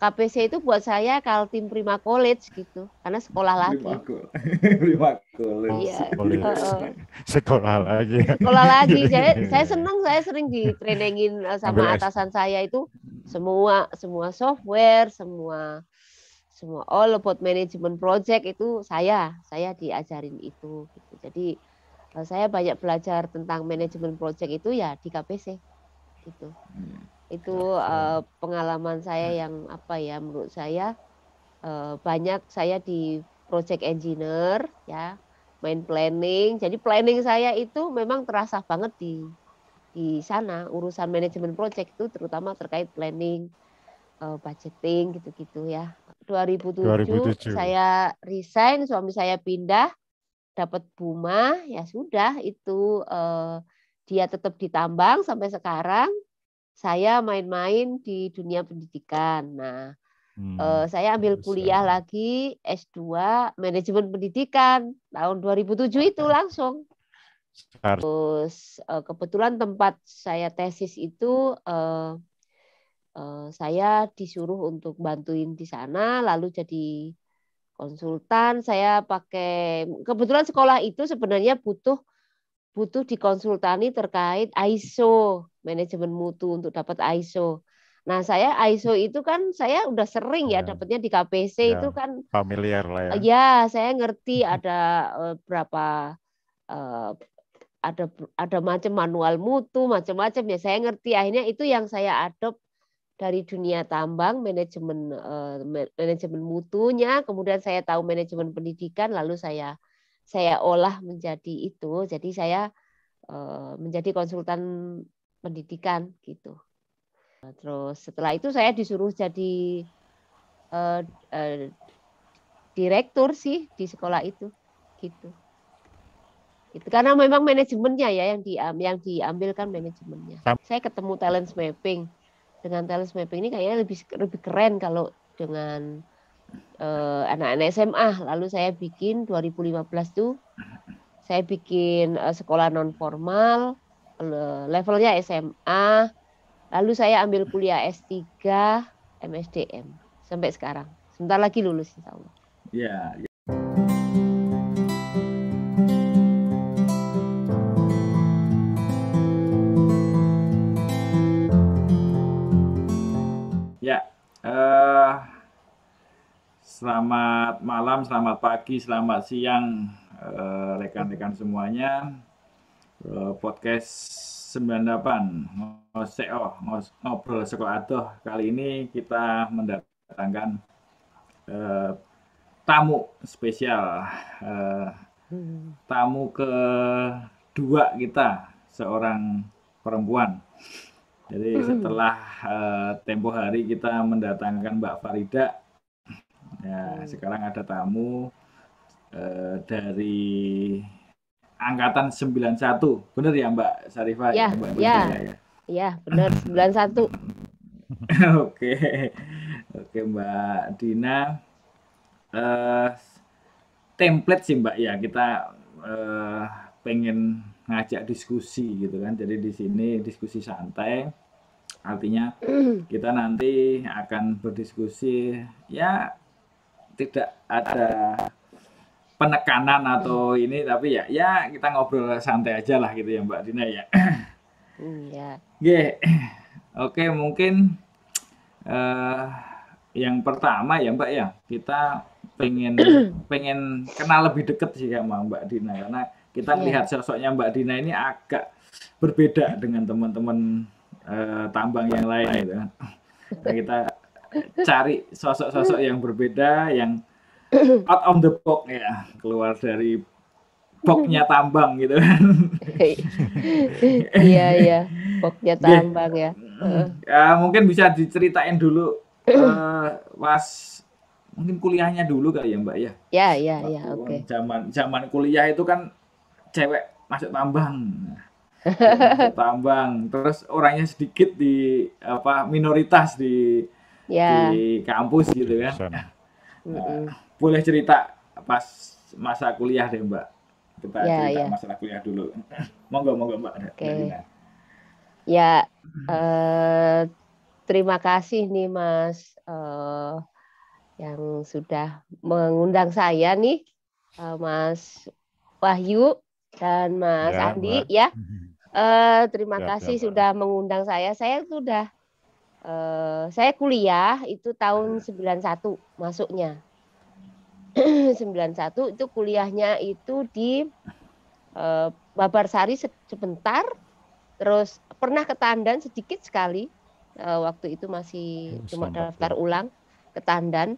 KPC itu buat saya Kaltim Prima College gitu, karena sekolah lagi. Prima College. Iya. Sekolah, lagi. Sekolah lagi. Saya, saya senang, saya sering ditrainingin eh, sama atasan saya itu semua semua software, semua semua all about management project itu saya saya diajarin itu. Gitu. Jadi eh, saya banyak belajar tentang manajemen project itu ya di KPC gitu. Hmm. Itu uh, pengalaman saya hmm. yang apa ya menurut saya uh, banyak saya di project engineer ya, main planning. Jadi planning saya itu memang terasa banget di di sana urusan manajemen project itu terutama terkait planning, uh, budgeting gitu-gitu ya. 2007, 2007 saya resign, suami saya pindah, dapat buma, ya sudah itu uh, dia tetap ditambang sampai sekarang saya main-main di dunia pendidikan. Nah, hmm, uh, saya ambil terus, ya. kuliah ya. lagi S2 manajemen pendidikan tahun 2007 itu langsung. Terus uh, kebetulan tempat saya tesis itu uh, uh, saya disuruh untuk bantuin di sana lalu jadi konsultan saya pakai kebetulan sekolah itu sebenarnya butuh butuh dikonsultani terkait ISO manajemen mutu untuk dapat ISO. Nah, saya ISO itu kan saya udah sering ya, ya dapatnya di KPC ya, itu kan familiar lah ya. Ya, saya ngerti ada eh, berapa eh, ada ada macam manual mutu, macam-macam ya. Saya ngerti akhirnya itu yang saya adopt dari dunia tambang, manajemen eh, manajemen mutunya, kemudian saya tahu manajemen pendidikan lalu saya saya olah menjadi itu. Jadi saya menjadi konsultan pendidikan gitu. Nah, terus setelah itu saya disuruh jadi uh, uh, direktur sih di sekolah itu gitu. Itu karena memang manajemennya ya yang di yang diambilkan manajemennya. Saya ketemu talent mapping. Dengan talent mapping ini kayaknya lebih lebih keren kalau dengan eh, anak-anak SMA. Lalu saya bikin 2015 tuh saya bikin uh, sekolah non formal levelnya SMA, lalu saya ambil kuliah S3 MSDM sampai sekarang. Sebentar lagi lulus insya Allah. Iya, iya. Ya. ya. Ya, uh, selamat malam, selamat pagi, selamat siang eh, rekan-rekan uh, rekan -rekan semuanya Eh, podcast 98 ngoseo ngobrol seko kali ini kita mendatangkan uh, tamu spesial uh, tamu kedua kita seorang perempuan jadi hmm. setelah uh, tempo hari kita mendatangkan Mbak Farida ya hmm. sekarang ada tamu uh, dari angkatan 91. Benar ya Mbak Sarifah? Ya, Iya. Iya, benar 91. Oke. Oke Mbak Dina. Uh, template sih Mbak ya, kita uh, pengen ngajak diskusi gitu kan. Jadi di sini diskusi santai. Artinya kita nanti akan berdiskusi ya tidak ada penekanan hmm. atau hmm. ini tapi ya ya kita ngobrol santai aja lah gitu ya Mbak Dina ya. Iya. Oke, okay, mungkin uh, yang pertama ya Mbak ya, kita pengen pengen kenal lebih dekat sih sama Mbak Dina karena kita iya. melihat lihat sosoknya Mbak Dina ini agak berbeda dengan teman-teman uh, tambang yang lain gitu. Kan. Nah, kita cari sosok-sosok yang berbeda yang out on the box ya keluar dari boxnya tambang gitu kan iya iya boxnya iya. tambang ya ya mungkin bisa diceritain dulu uh, mungkin kuliahnya dulu kali ya mbak ya ya ya ya oke okay. zaman zaman kuliah itu kan cewek masuk tambang masuk tambang terus orangnya sedikit di apa minoritas di ya. di kampus gitu kan mm boleh cerita pas masa kuliah deh Mbak. Kita ya, cerita ya. masalah kuliah dulu. monggo monggo Mbak. Oke. Okay. Ya, eh, terima kasih nih Mas eh, yang sudah mengundang saya nih eh, Mas Wahyu dan Mas ya, Andi Mbak. ya. Eh, terima ya, kasih ya, sudah mengundang saya. Saya sudah uh, saya kuliah itu tahun 91 ya. masuknya. 91 itu kuliahnya itu di eh, Babarsari sebentar terus pernah ke Tandan sedikit sekali eh, waktu itu masih oh, cuma daftar ya. ulang ke Tandan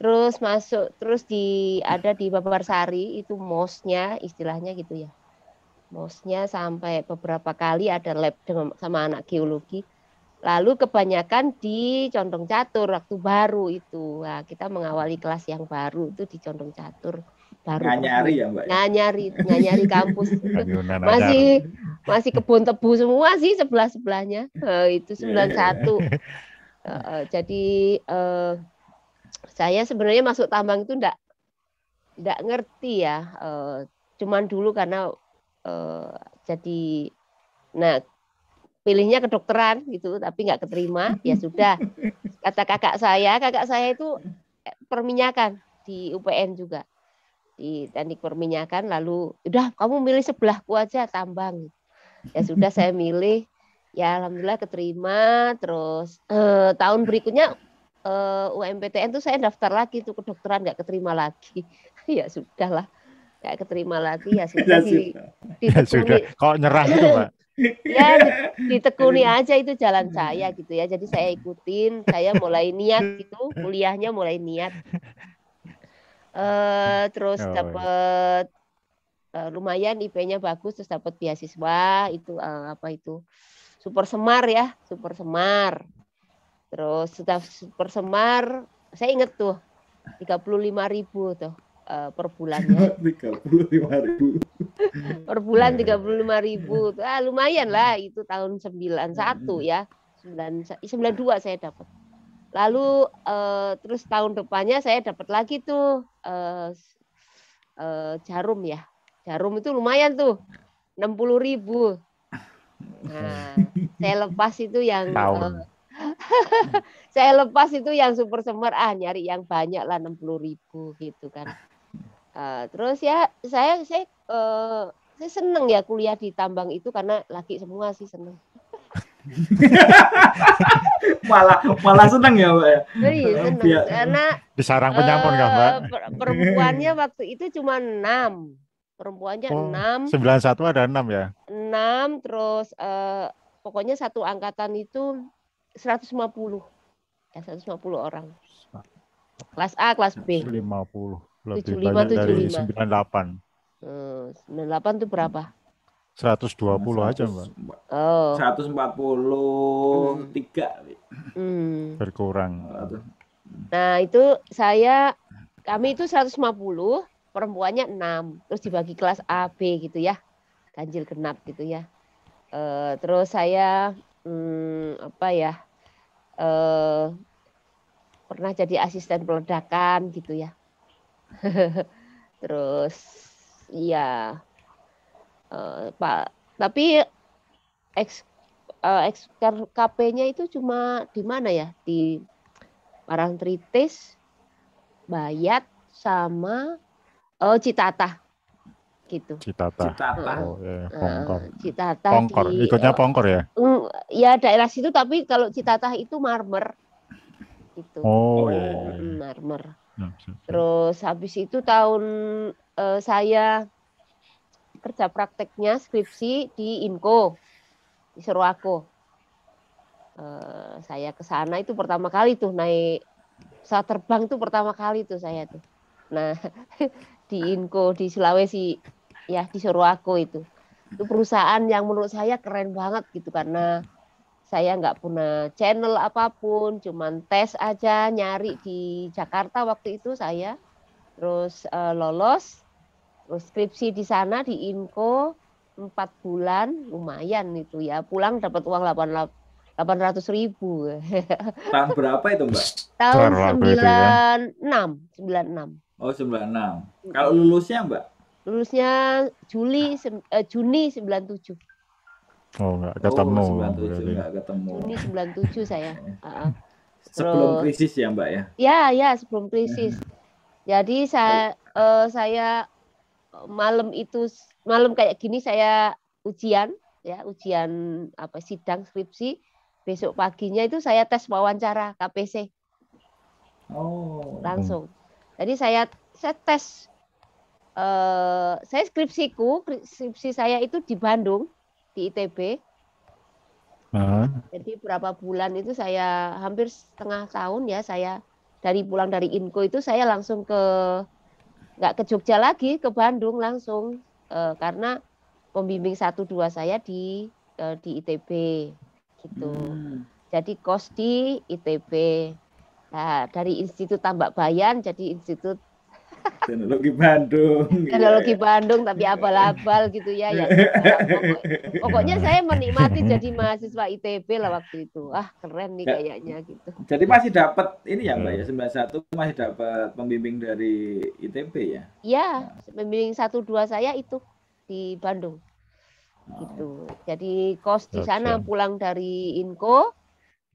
terus masuk terus di ada di Babarsari itu mosnya istilahnya gitu ya mosnya sampai beberapa kali ada lab dengan, sama anak geologi Lalu kebanyakan di condong catur waktu baru itu. Nah, kita mengawali hmm. kelas yang baru itu di condong catur baru. Nggak nyari ya mbak? Ya? Nggak nyari, nggak nyari kampus. masih masih kebun tebu semua sih sebelah sebelahnya. Uh, eh, itu 91 iya, iya, iya. satu. Uh, jadi uh, saya sebenarnya masuk tambang itu enggak enggak ngerti ya. Uh, cuman dulu karena uh, jadi nah pilihnya kedokteran gitu tapi nggak keterima ya sudah kata kakak saya kakak saya itu eh, perminyakan di UPN juga di teknik perminyakan lalu udah kamu milih sebelahku aja tambang ya sudah saya milih ya alhamdulillah keterima terus eh, tahun berikutnya eh, UMPTN tuh saya daftar lagi tuh kedokteran nggak keterima lagi ya sudahlah nggak keterima lagi ya sudah ya, di, sudah. Di, ya, sudah. kalau nyerah itu mbak ya ditekuni iya. aja itu jalan hmm. saya gitu ya jadi saya ikutin saya mulai niat gitu kuliahnya mulai niat uh, terus oh, iya. dapat uh, eh, lumayan IP-nya bagus terus dapat beasiswa itu uh, apa itu super semar ya super semar terus sudah super semar saya inget tuh lima ribu tuh Eh, per bulannya. 35 ribu. per bulan iya. lima ribu. Ah, lumayan lah itu tahun 91 hmm. ya. 92 eh, saya dapat. Lalu uh, terus tahun depannya saya dapat lagi tuh uh, uh, jarum ya. Jarum itu lumayan tuh. 60 ribu. Nah, saya lepas itu yang saya lepas itu yang super semer ah nyari yang banyak lah enam puluh ribu gitu kan Uh, terus ya saya saya uh, saya seneng ya kuliah di tambang itu karena laki semua sih seneng. malah malah seneng ya mbak ya. Iya seneng ya. karena disarang sarang uh, kan mbak. Eh, perempuannya waktu itu cuma enam perempuannya oh, enam. Sembilan satu ada enam ya. Enam terus uh, pokoknya satu angkatan itu seratus lima 150 ya puluh orang. Kelas A, kelas B. Lima puluh. Lebih 75, banyak 75. dari 98. Hmm, 98 itu berapa? 120 100, aja, Mbak. Oh. 143. Hmm. Berkurang. Nah, itu saya kami itu 150, perempuannya 6, terus dibagi kelas A, B gitu ya. Ganjil genap gitu ya. Uh, terus saya hmm, apa ya? Uh, pernah jadi asisten peledakan gitu ya. terus ya uh, pak tapi eks uh, eh, KP-nya itu cuma di mana ya di Parangtritis, Bayat sama oh Citata gitu. Citata. Citata. Oh, ya, Pongkor. Citata. Pongkor. Ikutnya Pongkor ya? Mm, ya daerah situ tapi kalau Citata itu marmer. Gitu. Oh iya. iya, iya. Mm, marmer. Nah, Terus habis itu tahun uh, saya kerja prakteknya skripsi di Inko di Seruako. Uh, eh, saya ke sana itu pertama kali tuh naik saat terbang itu pertama kali tuh saya tuh. Nah di Inko di Sulawesi ya di Seruako itu itu perusahaan yang menurut saya keren banget gitu karena saya nggak punya channel apapun, cuman tes aja nyari di Jakarta waktu itu saya. Terus uh, lolos, terus skripsi di sana di Inko empat bulan, lumayan itu ya. Pulang dapat uang 800 ribu. Tahun berapa itu Mbak? Tahun 96, 96. Ya? Oh 96. Kalau lulusnya Mbak? Lulusnya Juli, uh, Juni 97. Oh, enggak oh, ketemu. Oh, 97 enggak ketemu. Ini 97 saya. Uh-uh. Terus, sebelum krisis ya, Mbak ya? Ya, ya, sebelum krisis. Jadi saya uh, saya eh, malam itu malam kayak gini saya ujian ya, ujian apa sidang skripsi. Besok paginya itu saya tes wawancara KPC. Oh. Langsung. Jadi saya saya tes uh, saya skripsiku, skripsi saya itu di Bandung di ITB. Uh. Jadi berapa bulan itu saya hampir setengah tahun ya saya dari pulang dari Inko itu saya langsung ke nggak ke Jogja lagi ke Bandung langsung uh, karena pembimbing satu dua saya di uh, di ITB gitu. Hmm. Jadi kos di ITB. Nah, dari Institut Tambak Bayan jadi Institut teknologi Bandung. Iya. Teknologi ya, Bandung tapi iya. abal-abal gitu ya. ya. pokoknya saya menikmati jadi mahasiswa ITB lah waktu itu. Ah keren nih ya. kayaknya gitu. Jadi masih dapat ini ya Mbak ya. ya hmm. 91 masih dapat pembimbing dari ITB ya? Iya, pembimbing satu dua saya itu di Bandung. Ah. Gitu. Jadi kos di sana pulang dari Inko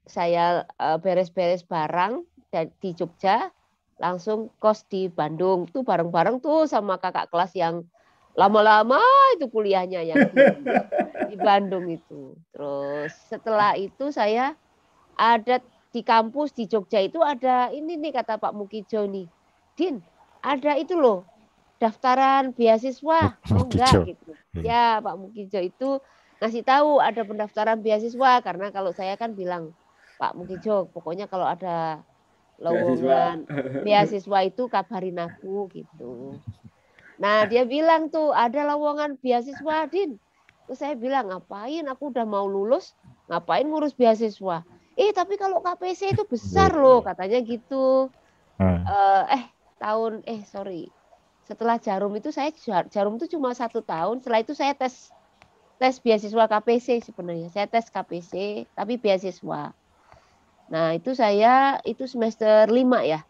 saya eh, beres-beres barang di Jogja langsung kos di Bandung tuh bareng-bareng tuh sama kakak kelas yang lama-lama itu kuliahnya yang di, di Bandung itu. Terus setelah itu saya ada di kampus di Jogja itu ada ini nih kata Pak Mukijo nih. Din, ada itu loh daftaran beasiswa. Oh, enggak gitu. Hmm. Ya, Pak Mukijo itu ngasih tahu ada pendaftaran beasiswa karena kalau saya kan bilang Pak Mukijo pokoknya kalau ada lowongan beasiswa itu kabarin aku gitu. Nah dia bilang tuh ada lowongan beasiswa Din. Terus saya bilang ngapain aku udah mau lulus ngapain ngurus beasiswa. Eh tapi kalau KPC itu besar iya. loh katanya gitu. Uh, eh tahun eh sorry setelah jarum itu saya jarum itu cuma satu tahun. Setelah itu saya tes tes beasiswa KPC sebenarnya. Saya tes KPC tapi beasiswa. Nah, itu saya itu semester 5 ya.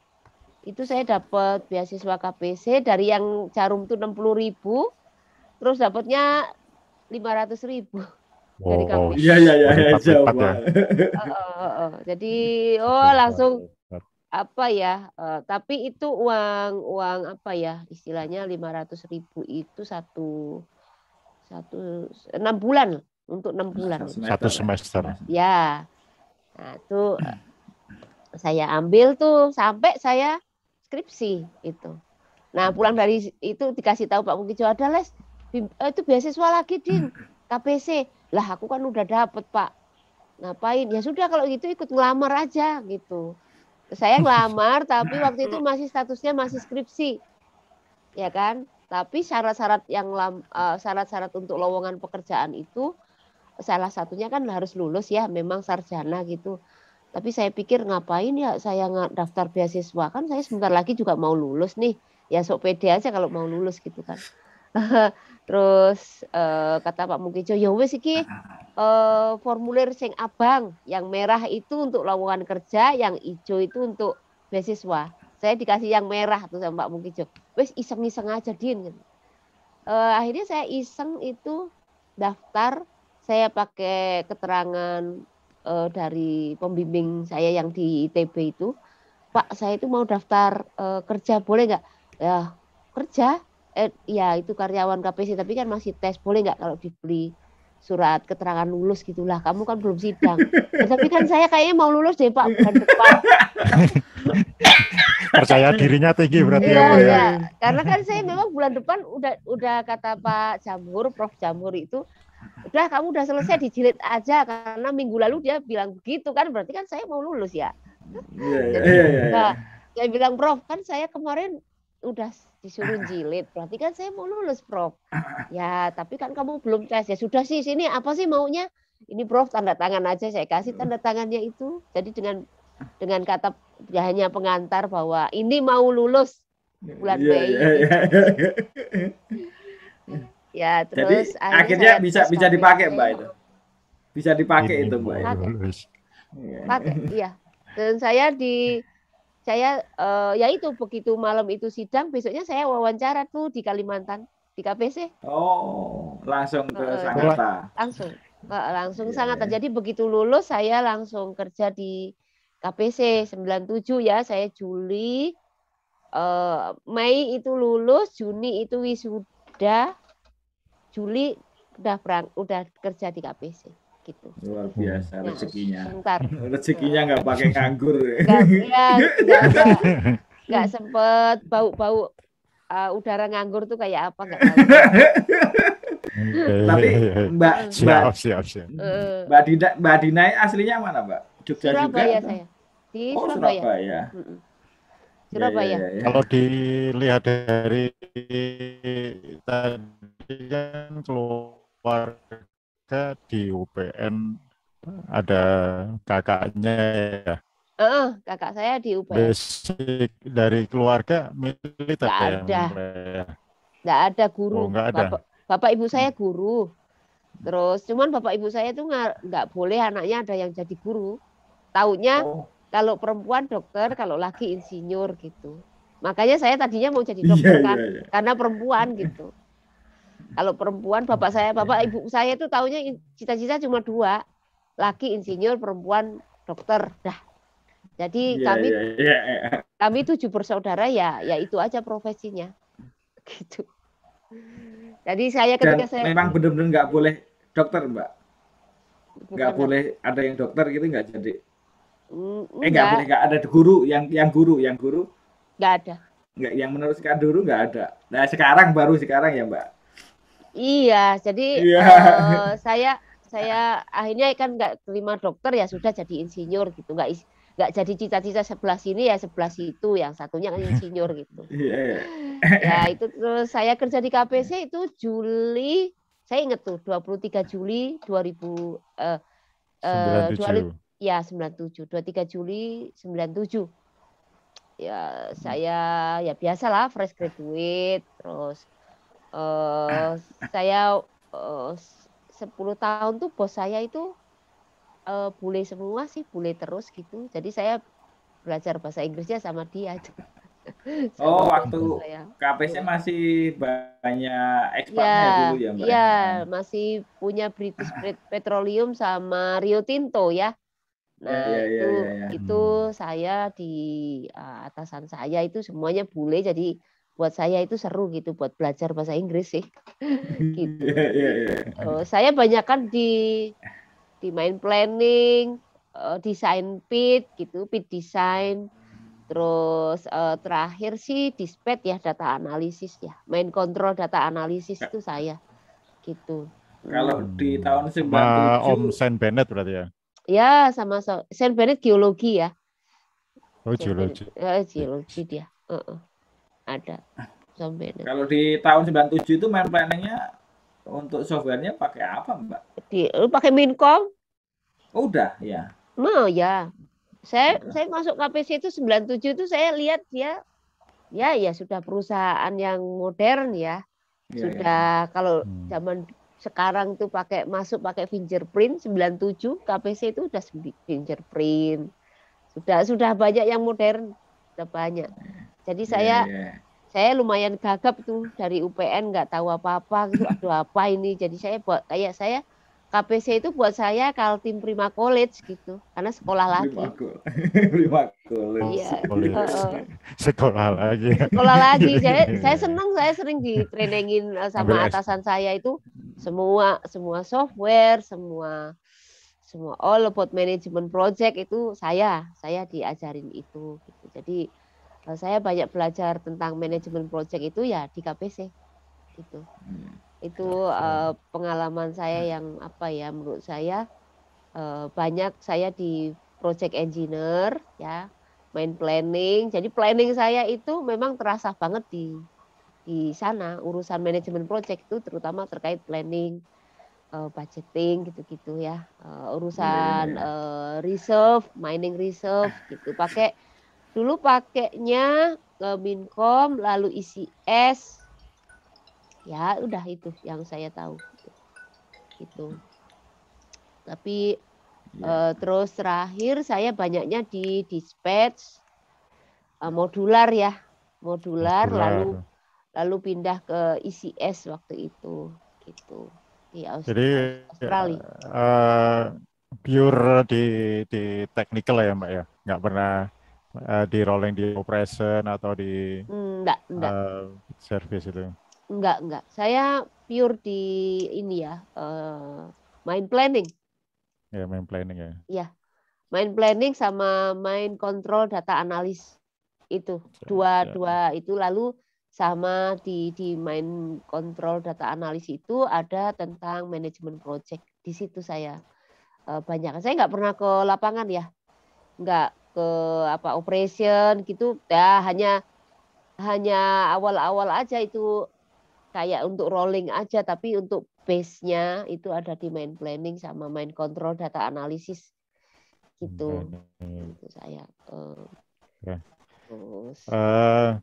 Itu saya dapat beasiswa KPC dari yang jarum tuh 60.000 terus dapatnya 500.000 oh, dari KPC. Oh. Iya iya iya jauh. Jadi oh langsung apa ya? Uh, tapi itu uang uang apa ya? Istilahnya 500.000 itu satu satu enam bulan untuk enam bulan. Satu semester. Ya, ya. Nah, itu eh, saya ambil tuh sampai saya skripsi itu. Nah, pulang dari itu dikasih tahu Pak Mukijo ada les eh, itu beasiswa lagi Din KPC. Lah aku kan udah dapet Pak. Ngapain? Ya sudah kalau gitu ikut ngelamar aja gitu. Saya ngelamar tapi waktu itu masih statusnya masih skripsi. Ya kan? Tapi syarat-syarat yang eh, syarat-syarat uh, untuk lowongan pekerjaan itu salah satunya kan harus lulus ya memang sarjana gitu tapi saya pikir ngapain ya saya daftar beasiswa kan saya sebentar lagi juga mau lulus nih ya sok pede aja kalau mau lulus gitu kan terus uh, kata Pak Mukijo ya wes iki uh, formulir sing abang yang merah itu untuk lowongan kerja yang hijau itu untuk beasiswa saya dikasih yang merah tuh sama Pak Mukijo wes iseng-iseng aja din uh, akhirnya saya iseng itu daftar saya pakai keterangan uh, dari pembimbing saya yang di ITB itu, Pak saya itu mau daftar uh, kerja boleh nggak? Ya kerja, eh, ya itu karyawan KPC tapi kan masih tes boleh nggak kalau dibeli surat keterangan lulus gitulah kamu kan belum sidang nah, tapi kan saya kayaknya mau lulus deh pak bukan depan percaya dirinya tinggi berarti iya, ya, ya, ya. karena kan saya memang bulan depan udah udah kata Pak Jamur Prof Jamur itu udah kamu udah selesai hmm. dijilid aja karena minggu lalu dia bilang begitu kan berarti kan saya mau lulus ya. Iya iya iya. Saya iya. bilang Prof kan saya kemarin udah disuruh jilid ah. berarti kan saya mau lulus Prof. Ya tapi kan kamu belum tes ya sudah sih sini apa sih maunya? Ini Prof tanda tangan aja saya kasih hmm. tanda tangannya itu. Jadi dengan dengan kata ya hanya pengantar bahwa ini mau lulus bulan iya, Mei. Yeah, yeah, yeah. Ya, terus Jadi, akhirnya bisa bisa dipakai, Mbak itu. Bisa dipakai iya, itu, Mbak. Iya, iya. Pakai, iya. Dan saya di saya uh, ya itu begitu malam itu sidang, besoknya saya wawancara tuh di Kalimantan di KPC. Oh, langsung ke uh, Sangatta. Langsung. langsung yeah. terjadi terjadi begitu lulus saya langsung kerja di KPC 97 ya. Saya Juli uh, Mei itu lulus, Juni itu wisuda, Juli udah berang, udah kerja di KPC gitu. Luar biasa nah, rezekinya. Bentar. Rezekinya nggak pakai nganggur. Nggak sempet bau-bau uh, udara nganggur tuh kayak apa nggak Tapi Mbak Mbak siap, siap. siap. Eh. Mbak Dina Mbak Dina aslinya mana Mbak? Jogja Surabaya juga. Saya. Di oh, Surabaya. Surabaya. Mm -mm. Surabaya. Ya, ya, ya. Kalau dilihat dari tadi kan keluarga di UPN ada kakaknya ya. uh, kakak saya di UPN. Basic dari keluarga militer. Tidak ada. Tidak ada guru. Oh, ada. Bapak, bapak ibu saya hmm. guru. Terus cuman bapak ibu saya itu nggak boleh anaknya ada yang jadi guru. Tahunya oh kalau perempuan dokter, kalau laki insinyur gitu. Makanya saya tadinya mau jadi iya, dokter yeah, kan yeah, yeah. karena perempuan gitu. Kalau perempuan bapak saya, bapak ibu saya itu taunya cita-cita cuma dua, laki insinyur, perempuan dokter. Dah. Jadi yeah, kami yeah, yeah. kami tujuh bersaudara ya, ya itu aja profesinya. Gitu. Jadi saya ketika Dan saya memang benar-benar nggak boleh dokter, Mbak. Nggak boleh ada yang dokter gitu nggak jadi Mm, eh nggak boleh ada guru yang yang guru yang guru Enggak ada Enggak yang meneruskan dulu enggak ada nah sekarang baru sekarang ya mbak iya jadi iya. Uh, saya saya akhirnya kan enggak terima dokter ya sudah jadi insinyur gitu nggak enggak jadi cita-cita sebelah sini ya sebelah situ yang satunya kan insinyur gitu yeah. Iya. ya itu terus saya kerja di KPC itu Juli saya inget tuh 23 Juli 2000 eh, eh, ya 97 23 Juli 97 ya hmm. saya ya biasalah fresh graduate terus uh, saya eh, uh, 10 tahun tuh bos saya itu uh, bule semua sih bule terus gitu jadi saya belajar bahasa Inggrisnya sama dia sama oh waktu KPC iya. masih banyak iya, ekspornya ya, dulu gitu ya mbak ya iya, hmm. masih punya British Petroleum sama Rio Tinto ya Nah, yeah, iya, itu yeah, yeah, itu hmm. saya di uh, atasan saya itu semuanya bule jadi buat saya itu seru gitu buat belajar bahasa Inggris sih. gitu. Iya, iya, oh, saya banyak kan di di main planning, uh, desain pit gitu, pit design. Terus uh, terakhir sih dispet ya data analisis ya, main kontrol data analisis itu saya gitu. Kalau di hmm. tahun 97 Om Saint Bennett berarti ya ya sama, so Saint Bernard geologi ya. Oh Saint geologi. Ya, geologi dia. Uh -uh. Ada Saint Kalau di tahun 97 itu main planningnya untuk softwarenya pakai apa Mbak? Di, pakai Mincom. Oh, udah ya. Mau ya. Saya udah. saya masuk KPC itu 97 itu saya lihat ya ya ya sudah perusahaan yang modern ya. ya sudah ya. kalau hmm. zaman sekarang tuh pakai masuk pakai fingerprint 97 KPC itu udah fingerprint sudah sudah banyak yang modern sudah banyak jadi iya, saya yeah. Iya. saya lumayan gagap tuh dari UPN nggak tahu apa apa gitu apa ini jadi saya buat kayak saya KPC itu buat saya Kaltim Prima College gitu, karena sekolah lagi. Prima College. Iya. Sekolah. lagi. Sekolah lagi. Saya, saya senang, saya sering ditrainingin eh, sama atasan saya itu semua semua software, semua semua all about management project itu saya saya diajarin itu. Gitu. Jadi eh, saya banyak belajar tentang manajemen project itu ya di KPC gitu. Hmm. Itu uh, pengalaman saya hmm. yang apa ya menurut saya uh, banyak saya di project engineer ya, main planning. Jadi planning saya itu memang terasa banget di di sana urusan manajemen project itu terutama terkait planning uh, budgeting gitu-gitu ya uh, urusan uh, reserve mining reserve gitu pakai dulu pakainya ke Minkom lalu ICS ya udah itu yang saya tahu itu gitu. tapi ya. uh, terus terakhir saya banyaknya di dispatch uh, modular ya modular, lalu lalu pindah ke ICS e waktu itu gitu di Australia. Jadi Australia. Uh, pure di di technical ya mbak ya nggak pernah uh, di rolling di operation atau di enggak, hmm, enggak. Uh, service itu Enggak, enggak. Saya pure di ini ya, uh, eh, main planning. Ya, main planning ya. Iya. Main planning sama main kontrol data analis itu. Dua-dua dua itu lalu sama di di main kontrol data analis itu ada tentang manajemen project. Di situ saya uh, eh, banyak. Saya nggak pernah ke lapangan ya. Nggak ke apa operation gitu. Ya hanya hanya awal-awal aja itu kayak untuk rolling aja tapi untuk base-nya itu ada di main planning sama main control data analisis gitu hmm. itu saya uh, ya. terus uh,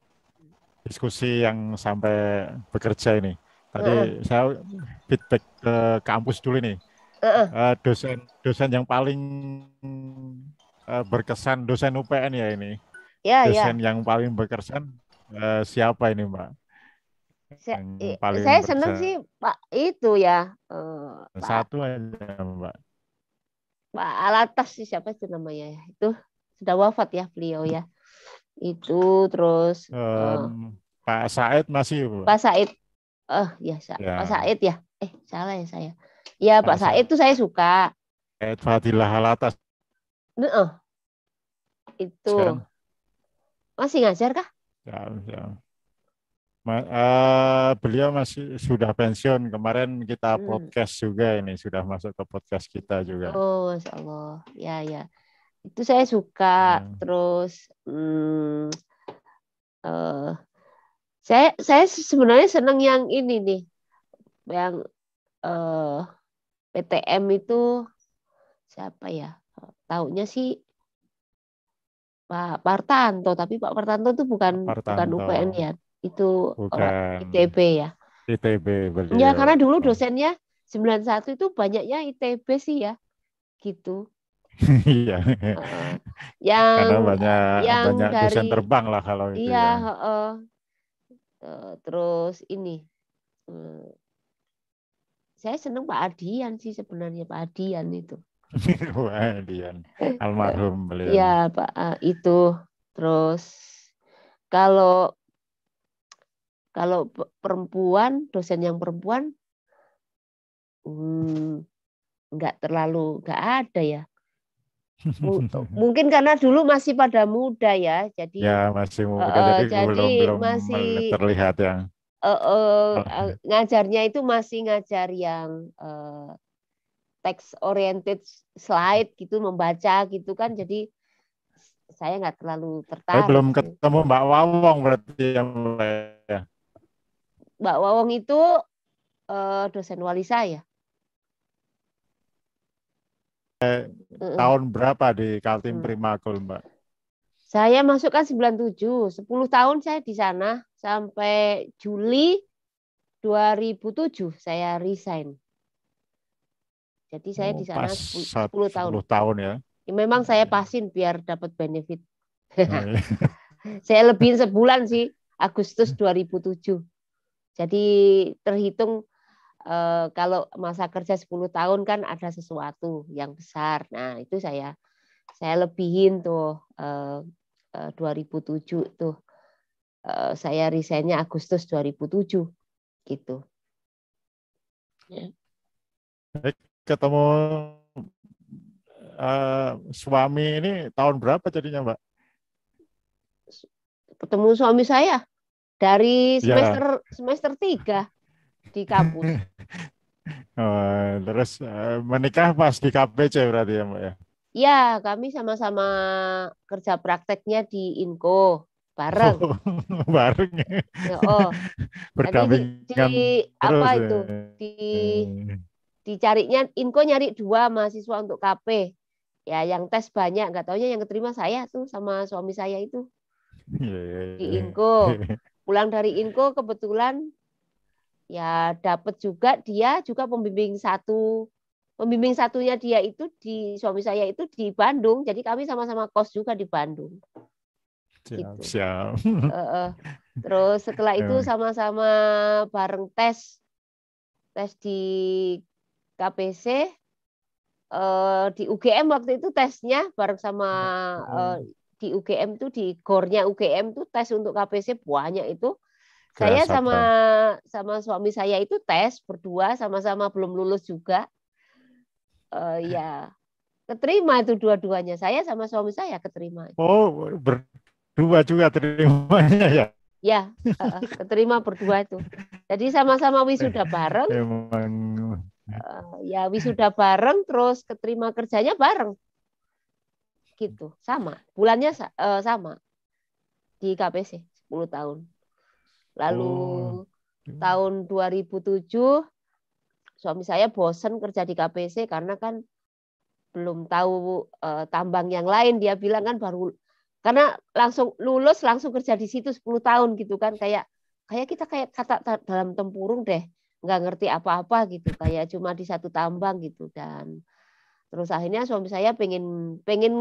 diskusi yang sampai bekerja ini tadi uh. saya feedback ke kampus dulu nih uh. Uh, dosen dosen yang paling uh, berkesan dosen UPN ya ini ya, ya. dosen ya. yang paling berkesan uh, siapa ini mbak saya, paling saya senang sih pak itu ya uh, satu pak, mbak pak Alatas sih siapa sih namanya ya itu sudah wafat ya beliau ya itu terus um, uh, pak Said masih bu pak Said eh uh, ya, ya pak Said ya eh salah ya saya ya pak, pak Said, Said itu saya suka Said Fadilah Alatas uh, itu Sekarang. masih ngajar kah ya, ya. Uh, beliau masih sudah pensiun kemarin kita hmm. podcast juga ini sudah masuk ke podcast kita juga. Oh, Allah, ya ya itu saya suka hmm. terus hmm, uh, saya saya sebenarnya senang yang ini nih yang uh, eh, PTM itu siapa ya tahunya sih Pak Partanto tapi Pak Partanto itu bukan Partanto. bukan UPN ya itu ITB ya. ITB berarti ya, ya karena dulu dosennya 91 itu banyaknya ITB sih ya. Gitu. Iya. uh, yang karena banyak yang banyak dari, dosen terbang lah kalau itu. Iya, ya. uh, uh, terus ini uh, saya senang Pak Adian sih sebenarnya Pak Adian itu. Adian, almarhum beliau. Iya Pak uh, itu terus kalau kalau perempuan, dosen yang perempuan hmm, terlalu nggak ada ya. M mungkin karena dulu masih pada muda ya, jadi ya masih muda, uh, jadi, jadi belum, belum masih terlihat ya. Uh, uh, uh, ngajarnya itu masih ngajar yang uh, teks oriented slide gitu, membaca gitu kan, jadi saya nggak terlalu tertarik. Saya belum ketemu Mbak Wawong berarti yang Mbak Wawong itu uh, dosen wali saya. Eh, mm -mm. Tahun berapa di Kaltim mm. Primakul, Mbak? Saya masuk kan 97, 10 tahun saya di sana sampai Juli 2007 saya resign. Jadi saya oh, di sana 10, 10 tahun. 10 tahun ya. ya memang saya mm. pasin biar dapat benefit. Oh, iya. saya lebih sebulan sih Agustus 2007. Jadi terhitung eh, kalau masa kerja 10 tahun kan ada sesuatu yang besar. Nah, itu saya saya lebihin tuh 2007 eh, eh, tuh. saya resignnya Agustus 2007 gitu. Ya. Ketemu uh, suami ini tahun berapa jadinya, Mbak? Ketemu suami saya dari semester ya. semester 3 di kampus. oh, terus eh, menikah pas di KPC berarti ya, Mbak ya? Iya, kami sama-sama kerja prakteknya di Inko bareng. Oh, bareng. Ya, oh. Berdampingan. Di, di apa ya. itu? Di hmm. dicarinya Inko nyari dua mahasiswa untuk KP. Ya, yang tes banyak, nggak taunya yang keterima saya tuh sama suami saya itu. Yeah, yeah, yeah. Di Inko pulang dari Inko kebetulan ya dapat juga dia juga pembimbing satu pembimbing satunya dia itu di suami saya itu di Bandung jadi kami sama-sama kos juga di Bandung siap gitu. siap uh, uh. terus setelah itu iya. sama-sama bareng tes tes di KPC uh, eh, di UGM waktu itu tesnya bareng sama uh, di UGM tuh di gornya UGM tuh tes untuk KPC banyak itu. Saya sama sama suami saya itu tes berdua sama-sama belum lulus juga. Uh, ya keterima itu dua-duanya saya sama suami saya keterima. Oh berdua juga terimanya ya. Ya, keterima berdua itu. Jadi sama-sama wisuda bareng. Emang. Uh, ya wisuda bareng, terus keterima kerjanya bareng gitu sama bulannya uh, sama di KPC 10 tahun lalu oh. tahun 2007 suami saya bosen kerja di KPC karena kan belum tahu uh, tambang yang lain dia bilang kan baru karena langsung lulus langsung kerja di situ 10 tahun gitu kan kayak kayak kita kayak kata dalam tempurung deh nggak ngerti apa-apa gitu kayak cuma di satu tambang gitu dan Terus akhirnya suami saya pengen pengen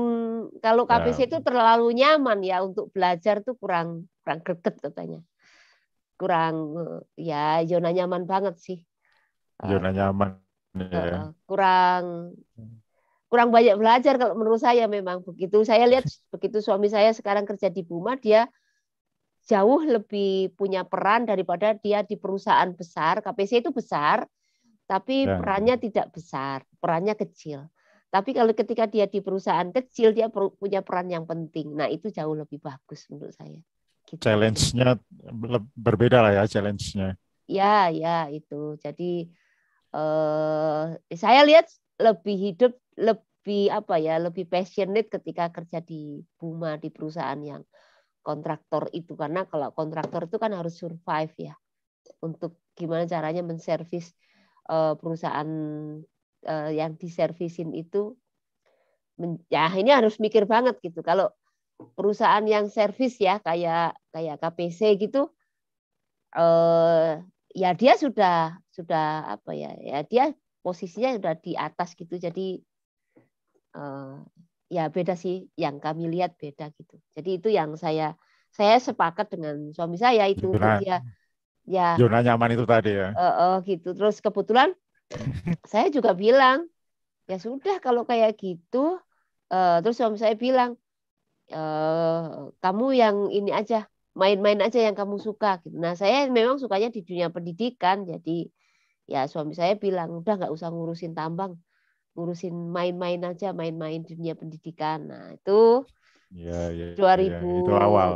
kalau ya, KPC itu terlalu nyaman ya untuk belajar tuh kurang kurang greget katanya. Kurang eh, ya zona nyaman banget sih. Zona uh, nyaman ya. Eh, kurang kurang banyak belajar kalau menurut saya memang begitu. Saya lihat begitu suami saya sekarang kerja di Buma dia jauh lebih punya peran daripada dia di perusahaan besar. KPC itu besar tapi ya. perannya tidak besar, perannya kecil tapi kalau ketika dia di perusahaan kecil dia punya peran yang penting. Nah, itu jauh lebih bagus menurut saya. Gitu. Challenge-nya berbeda lah ya challenge-nya. Ya, ya itu. Jadi eh saya lihat lebih hidup lebih apa ya, lebih passionate ketika kerja di Buma di perusahaan yang kontraktor itu karena kalau kontraktor itu kan harus survive ya. Untuk gimana caranya menservis eh, perusahaan uh, yang diservisin itu ya ini harus mikir banget gitu. Kalau perusahaan yang servis ya kayak kayak KPC gitu uh, ya dia sudah sudah apa ya ya dia posisinya sudah di atas gitu jadi uh, ya beda sih yang kami lihat beda gitu jadi itu yang saya saya sepakat dengan suami saya itu zona, dia ya zona nyaman itu tadi ya Uh, eh, gitu terus kebetulan saya juga bilang ya sudah kalau kayak gitu uh, terus suami saya bilang uh, kamu yang ini aja main-main aja yang kamu suka gitu nah saya memang sukanya di dunia pendidikan jadi ya suami saya bilang udah nggak usah ngurusin tambang ngurusin main-main aja main-main dunia pendidikan nah itu ya, ya, 2000 ya, itu awal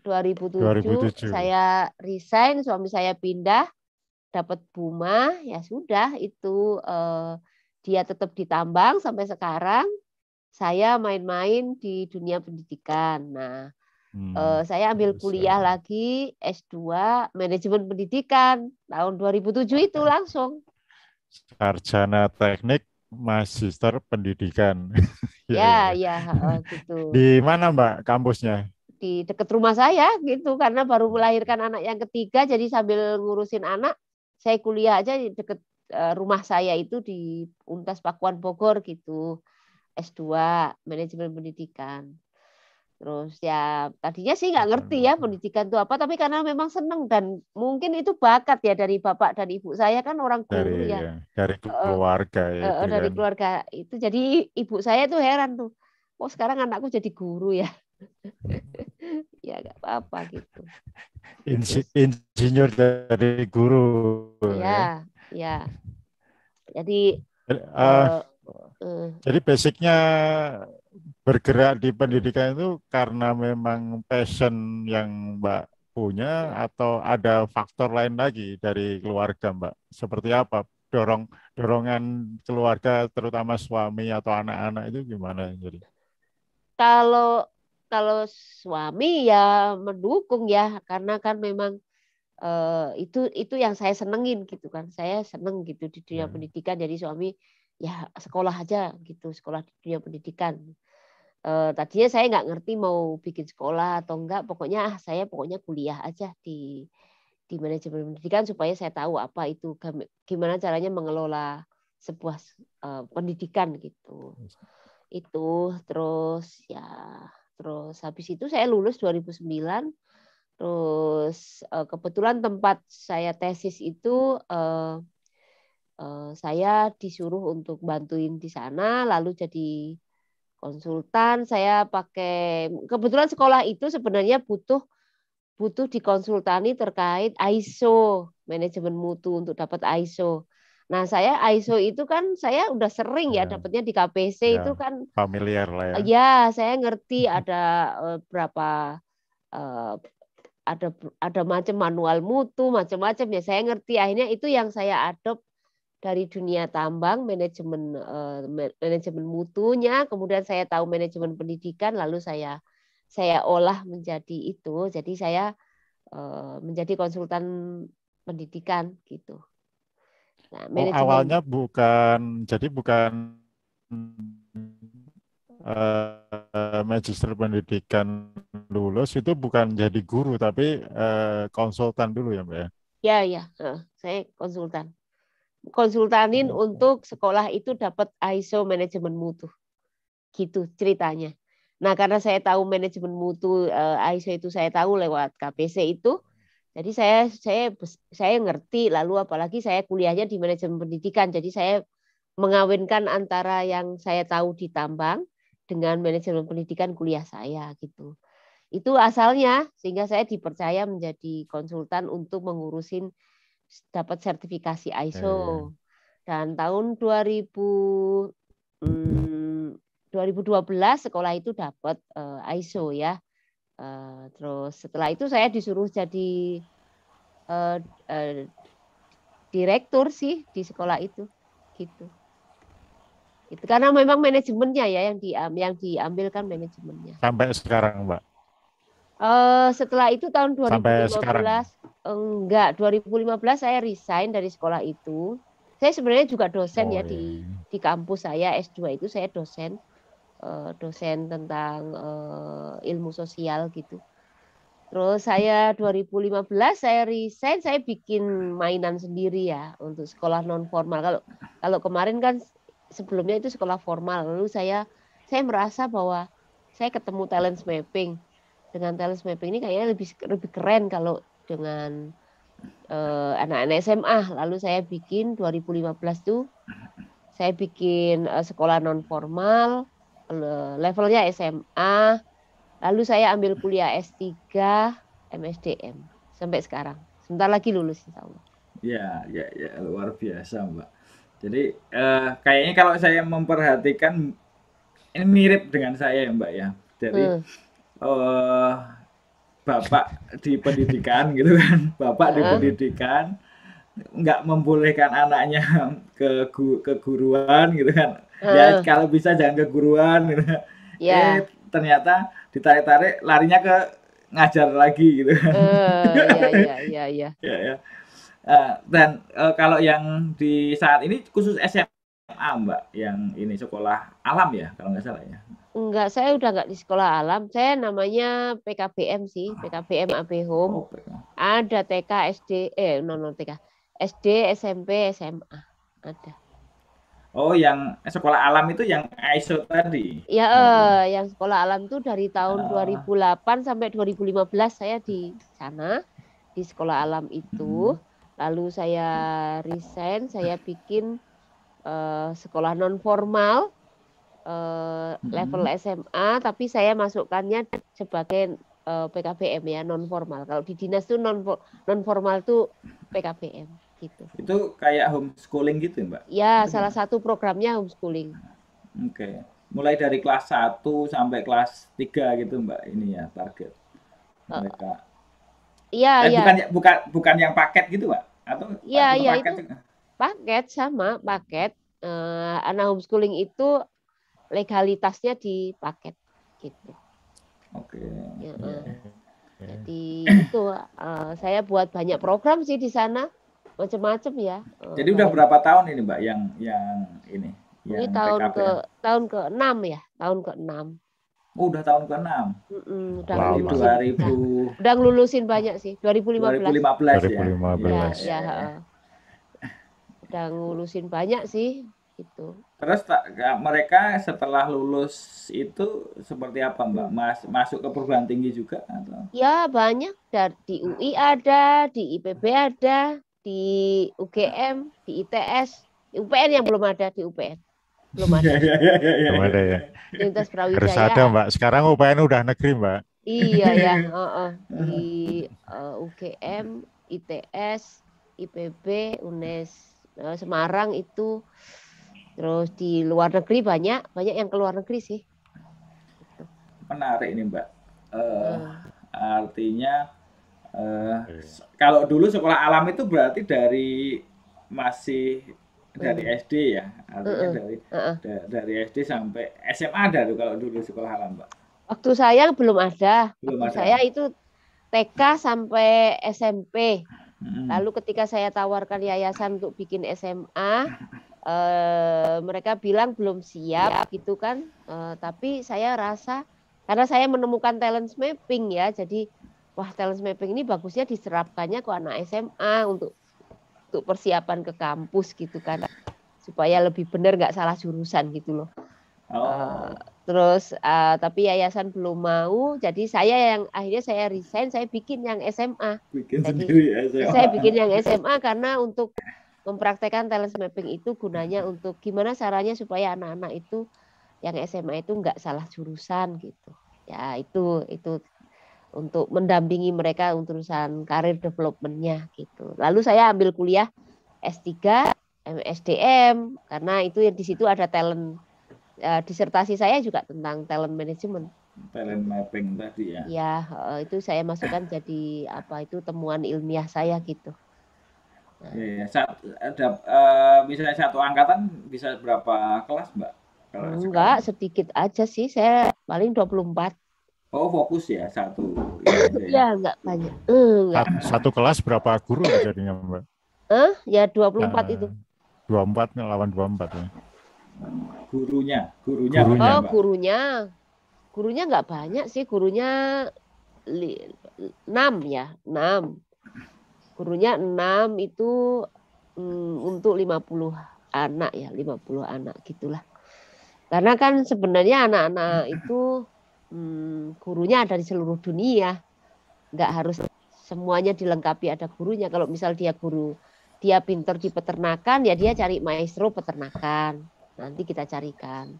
2007, 2007 saya resign suami saya pindah dapat bunga ya sudah itu eh, dia tetap ditambang sampai sekarang saya main-main di dunia pendidikan nah hmm, eh, saya ambil terus, kuliah ya. lagi S2 manajemen pendidikan tahun 2007 itu langsung sarjana teknik magister pendidikan. ya, ya, ya, ya gitu. Di mana Mbak kampusnya? Di dekat rumah saya gitu karena baru melahirkan anak yang ketiga jadi sambil ngurusin anak saya kuliah aja deket eh, rumah saya itu di Untas Pakuan Bogor gitu. S2 manajemen pendidikan. Terus ya tadinya sih nggak ngerti ya hmm. pendidikan itu apa, tapi karena memang seneng dan mungkin itu bakat ya dari bapak dan ibu saya kan orang guru dari, ya. Dari eh, keluarga uh, ya. Eh, dari kan. keluarga itu jadi ibu saya tuh heran tuh, kok oh, sekarang anakku jadi guru ya. ya nggak apa-apa gitu. insinyur dari guru. Iya, ya, ya. Jadi uh, uh, jadi basicnya bergerak di pendidikan itu karena memang passion yang Mbak punya iya. atau ada faktor lain lagi dari keluarga Mbak. Seperti apa dorong dorongan keluarga terutama suami atau anak-anak itu gimana jadi? Kalau kalau suami ya mendukung ya karena kan memang uh, itu itu yang saya senengin gitu kan saya seneng gitu di dunia hmm. pendidikan jadi suami ya sekolah aja gitu sekolah di dunia pendidikan uh, tadinya saya nggak ngerti mau bikin sekolah atau enggak pokoknya ah saya pokoknya kuliah aja di di manajemen pendidikan supaya saya tahu apa itu gimana caranya mengelola sebuah uh, pendidikan gitu hmm. itu terus ya Terus habis itu saya lulus 2009. Terus eh, kebetulan tempat saya tesis itu eh, eh, saya disuruh untuk bantuin di sana lalu jadi konsultan saya pakai kebetulan sekolah itu sebenarnya butuh butuh dikonsultani terkait ISO manajemen mutu untuk dapat ISO Nah, saya ISO itu kan saya udah sering ya, ya dapatnya di KPC ya, itu kan familiar lah ya. Ya, saya ngerti ada eh, berapa eh, ada ada macam manual mutu, macam-macam ya saya ngerti. Akhirnya itu yang saya adopt dari dunia tambang, manajemen eh, manajemen mutunya, kemudian saya tahu manajemen pendidikan lalu saya saya olah menjadi itu. Jadi saya uh, menjadi konsultan pendidikan gitu. Nah, oh, awalnya bukan, jadi bukan uh, magister pendidikan lulus itu bukan jadi guru tapi uh, konsultan dulu ya mbak ya? Ya uh, saya konsultan. Konsultanin oh. untuk sekolah itu dapat ISO manajemen mutu, gitu ceritanya. Nah karena saya tahu manajemen mutu uh, eh, ISO itu saya tahu lewat KPC itu, jadi saya saya saya ngerti lalu apalagi saya kuliahnya di manajemen pendidikan. Jadi saya mengawinkan antara yang saya tahu di tambang dengan manajemen pendidikan kuliah saya gitu. Itu asalnya sehingga saya dipercaya menjadi konsultan untuk mengurusin dapat sertifikasi ISO. Dan tahun 2000 hmm, 2012 sekolah itu dapat eh, ISO ya Uh, terus setelah itu saya disuruh jadi uh, uh, direktur sih di sekolah itu, gitu. Itu karena memang manajemennya ya yang di yang diambil kan manajemennya. Sampai sekarang, Mbak. Uh, setelah itu tahun 2015 enggak 2015 saya resign dari sekolah itu. Saya sebenarnya juga dosen oh, ya iya. di iya. di kampus saya S2 itu saya dosen uh, dosen tentang uh, ilmu sosial gitu. Terus saya 2015 saya resign, saya bikin mainan sendiri ya untuk sekolah non formal. Kalau kalau kemarin kan sebelumnya itu sekolah formal. Lalu saya saya merasa bahwa saya ketemu talent mapping. Dengan talent mapping ini kayaknya lebih lebih keren kalau dengan eh, anak-anak uh, SMA. Lalu saya bikin 2015 tuh saya bikin uh, sekolah non formal levelnya SMA, lalu saya ambil kuliah S3 MSDM sampai sekarang. Sebentar lagi lulus insya Allah. Ya, ya, ya luar biasa Mbak. Jadi eh, kayaknya kalau saya memperhatikan ini mirip dengan saya ya Mbak ya. Jadi, hmm. eh, bapak di pendidikan gitu kan, bapak di hmm. pendidikan nggak membolehkan anaknya ke keguruan gitu kan ya kalau bisa jangan keguruan gitu. Yeah. Eh, ternyata ditarik-tarik larinya ke ngajar lagi gitu. Eh, iya, iya, iya iya iya iya. Eh, dan uh, kalau yang di saat ini khusus SMA Mbak yang ini sekolah alam ya kalau nggak salah ya. Enggak, saya udah nggak di sekolah alam. Saya namanya PKBM sih, ah. PKBM AB Home. Oh, Ada TK, SD, eh no no TK. SD, SMP, SMA. Ada. Oh, yang sekolah alam itu yang ISO tadi? Ya, eh, hmm. eh, yang sekolah alam itu dari tahun oh. Ah. 2008 sampai 2015 saya di sana di sekolah alam itu. Hmm. Lalu saya resign, saya bikin eh, sekolah non formal eh, hmm. level SMA, tapi saya masukkannya sebagai eh, PKBM ya non formal. Kalau di dinas tuh non non formal tuh PKBM gitu. Itu kayak homeschooling gitu, Mbak? Ya, salah satu programnya homeschooling. Oke. Okay. Mulai dari kelas 1 sampai kelas 3 gitu, Mbak, ini ya target. Oh. Mereka. Iya, uh, iya. Bukan ya, bukan bukan yang paket gitu, Mbak? Atau Iya, iya itu. Paket sama, paket. Uh, anak homeschooling itu legalitasnya di paket gitu. Oke. Okay. Ya, uh. Jadi itu uh, saya buat banyak program sih di sana macam-macam ya. Jadi udah berapa tahun ini Mbak yang yang ini? Yang ini tahun ke ke tahun ke enam ya, tahun ke enam. Oh, udah tahun ke enam. Mm -mm, udah wow, lulusin, 2000. Nah, udah ngelulusin banyak sih. 2015. 2015, 2015 ya. Ya, ya. ya. Udah ngulusin banyak sih itu. Terus mereka setelah lulus itu seperti apa Mbak? Mas, masuk ke perguruan tinggi juga atau? Ya banyak dari di UI ada, di IPB ada, di UGM, di ITS, di UPN yang belum ada di UPN. Belum ada. Iya, iya, iya, belum ada ya. lintas Brawijaya. Harus ada, Mbak. Sekarang UPN udah negeri, Mbak. Iya ya, uh -uh. di uh, eh, UGM, ITS, IPB, UNES, uh, eh, Semarang itu terus di luar negeri banyak, banyak yang ke luar negeri sih. Menarik ini, Mbak. Uh, uh. Artinya Eh, iya. Kalau dulu sekolah alam itu berarti dari masih dari hmm. SD ya, artinya dari da, dari SD sampai SMA ada tuh kalau dulu sekolah alam, Mbak. Waktu saya belum ada. Belum ada. Saya itu TK sampai SMP. Hmm. Lalu ketika saya tawarkan yayasan untuk bikin SMA, eh, mereka bilang belum siap gitu kan. Eh, tapi saya rasa karena saya menemukan talent mapping ya, jadi wah talent mapping ini bagusnya diserapkannya ke anak SMA untuk untuk persiapan ke kampus gitu kan supaya lebih benar nggak salah jurusan gitu loh. Oh. Uh, terus uh, tapi yayasan belum mau, jadi saya yang akhirnya saya resign, saya bikin yang SMA. Bikin jadi, sendiri SMA. Ya, saya bikin yang SMA karena untuk mempraktekkan talent mapping itu gunanya untuk gimana caranya supaya anak-anak itu yang SMA itu nggak salah jurusan gitu. Ya itu itu untuk mendampingi mereka untuk urusan karir developmentnya gitu. Lalu saya ambil kuliah S3 MSDM karena itu di situ ada talent uh, disertasi saya juga tentang talent management. Talent mapping tadi ya. Ya, uh, itu saya masukkan jadi apa itu temuan ilmiah saya gitu. Nah. Iya, iya. ada eh, satu angkatan bisa berapa kelas, Mbak? Kalau Enggak, sekarang. sedikit aja sih. Saya paling 24 Oh fokus ya satu. Iya, iya, iya, iya. nggak ya, banyak. Eh, satu, satu kelas berapa guru jadinya mbak? Eh ya 24 empat ya, itu. 24 lawan 24 ya. Gurunya, gurunya. gurunya oh mbak. gurunya, gurunya nggak banyak sih gurunya 6 ya 6 gurunya 6 itu um, untuk 50 anak ya 50 anak gitulah karena kan sebenarnya anak-anak itu hmm, gurunya ada di seluruh dunia nggak harus semuanya dilengkapi ada gurunya kalau misal dia guru dia pinter di peternakan ya dia cari maestro peternakan nanti kita carikan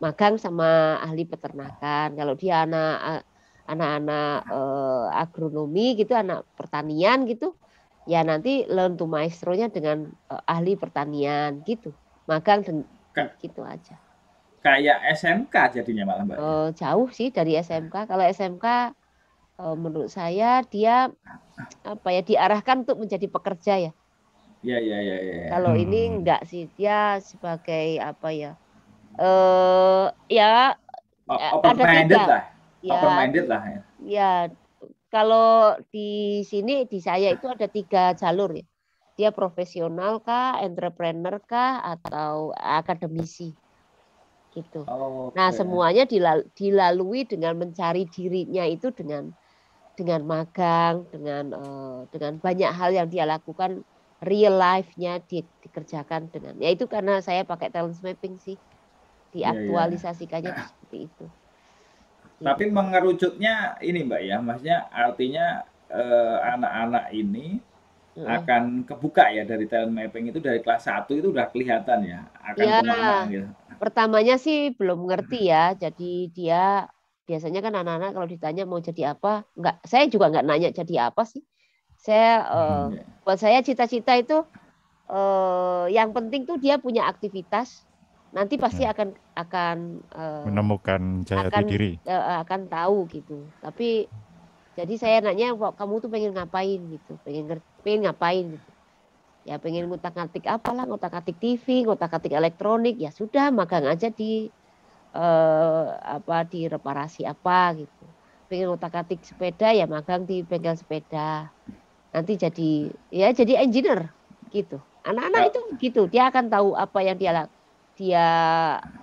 magang sama ahli peternakan kalau dia anak anak-anak eh, agronomi gitu anak pertanian gitu ya nanti learn to maestronya dengan eh, ahli pertanian gitu magang dan, kan. gitu aja kayak SMK jadinya malah mbak. Uh, jauh sih dari SMK. Kalau SMK uh, eh, menurut saya dia apa ya diarahkan untuk menjadi pekerja ya. Iya iya iya. Ya. Kalau hmm. ini enggak sih dia sebagai apa ya? Eh uh, ya eh, open minded lah. Ya, open minded lah ya. Ya kalau di sini di saya itu ada tiga jalur ya. Dia profesional kah, entrepreneur kah, atau akademisi? gitu. Oh, okay. Nah semuanya dilalui dengan mencari dirinya itu dengan dengan magang, dengan eh, dengan banyak hal yang dia lakukan real life-nya di, dikerjakan dengan ya itu karena saya pakai talent mapping sih diaktualisasikannya yeah, yeah. seperti itu. Tapi gitu. mengerucutnya ini Mbak ya, maksudnya artinya eh, anak-anak eh, ini akan kebuka ya dari talent mapping itu dari kelas 1 itu udah kelihatan ya akan ya, kemana gitu pertamanya sih belum ngerti ya. Hmm. Jadi dia biasanya kan anak-anak kalau ditanya mau jadi apa, nggak, saya juga nggak nanya jadi apa sih. Saya uh, buat saya cita-cita itu uh, yang penting tuh dia punya aktivitas nanti pasti hmm. akan akan uh, menemukan jati akan, diri uh, akan tahu gitu tapi jadi saya nanya kamu tuh pengen ngapain gitu pengen pengen ngapain gitu ya pengen ngutak ngatik apalah ngutak ngatik TV ngutak ngatik elektronik ya sudah magang aja di eh, apa di reparasi apa gitu pengen ngutak ngatik sepeda ya magang di bengkel sepeda nanti jadi ya jadi engineer gitu anak-anak ya. itu gitu dia akan tahu apa yang dia dia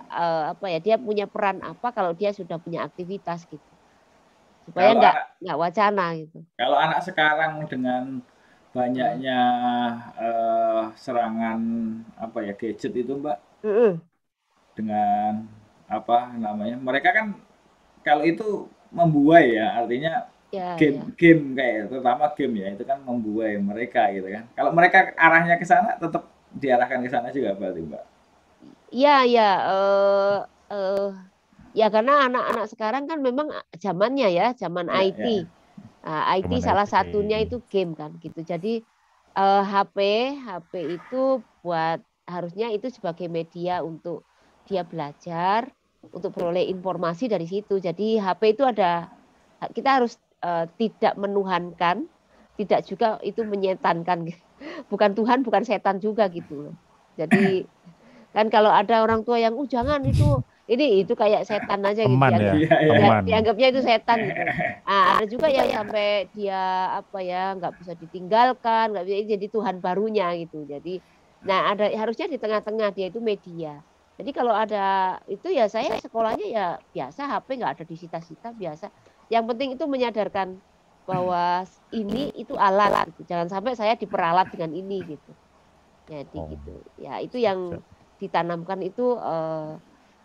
eh, apa ya dia punya peran apa kalau dia sudah punya aktivitas gitu supaya nggak nggak wacana gitu kalau anak sekarang dengan banyaknya uh, serangan apa ya gadget itu Mbak mm dengan apa namanya mereka kan kalau itu membuai ya artinya ya, game ya. game kayak terutama game ya itu kan membuai mereka gitu kan kalau mereka arahnya ke sana tetap diarahkan ke sana juga berarti Mbak ya ya uh, uh, ya karena anak-anak sekarang kan memang zamannya ya zaman ya, IT ya Nah, IT salah IT. satunya itu game kan gitu. Jadi eh, HP HP itu buat harusnya itu sebagai media untuk dia belajar, untuk beroleh informasi dari situ. Jadi HP itu ada kita harus eh, tidak menuhankan, tidak juga itu menyetankan. Bukan Tuhan, bukan setan juga gitu loh. Jadi kan kalau ada orang tua yang uh jangan itu ini itu kayak setan aja gitu Teman ya, ya. ya. dianggapnya itu setan gitu. Nah, ada juga yang sampai dia apa ya nggak bisa ditinggalkan nggak bisa jadi Tuhan barunya gitu jadi nah ada harusnya di tengah-tengah dia itu media jadi kalau ada itu ya saya sekolahnya ya biasa HP nggak ada disita-sita biasa yang penting itu menyadarkan bahwa ini itu alat gitu. jangan sampai saya diperalat dengan ini gitu jadi gitu. oh. gitu ya itu yang ditanamkan itu uh,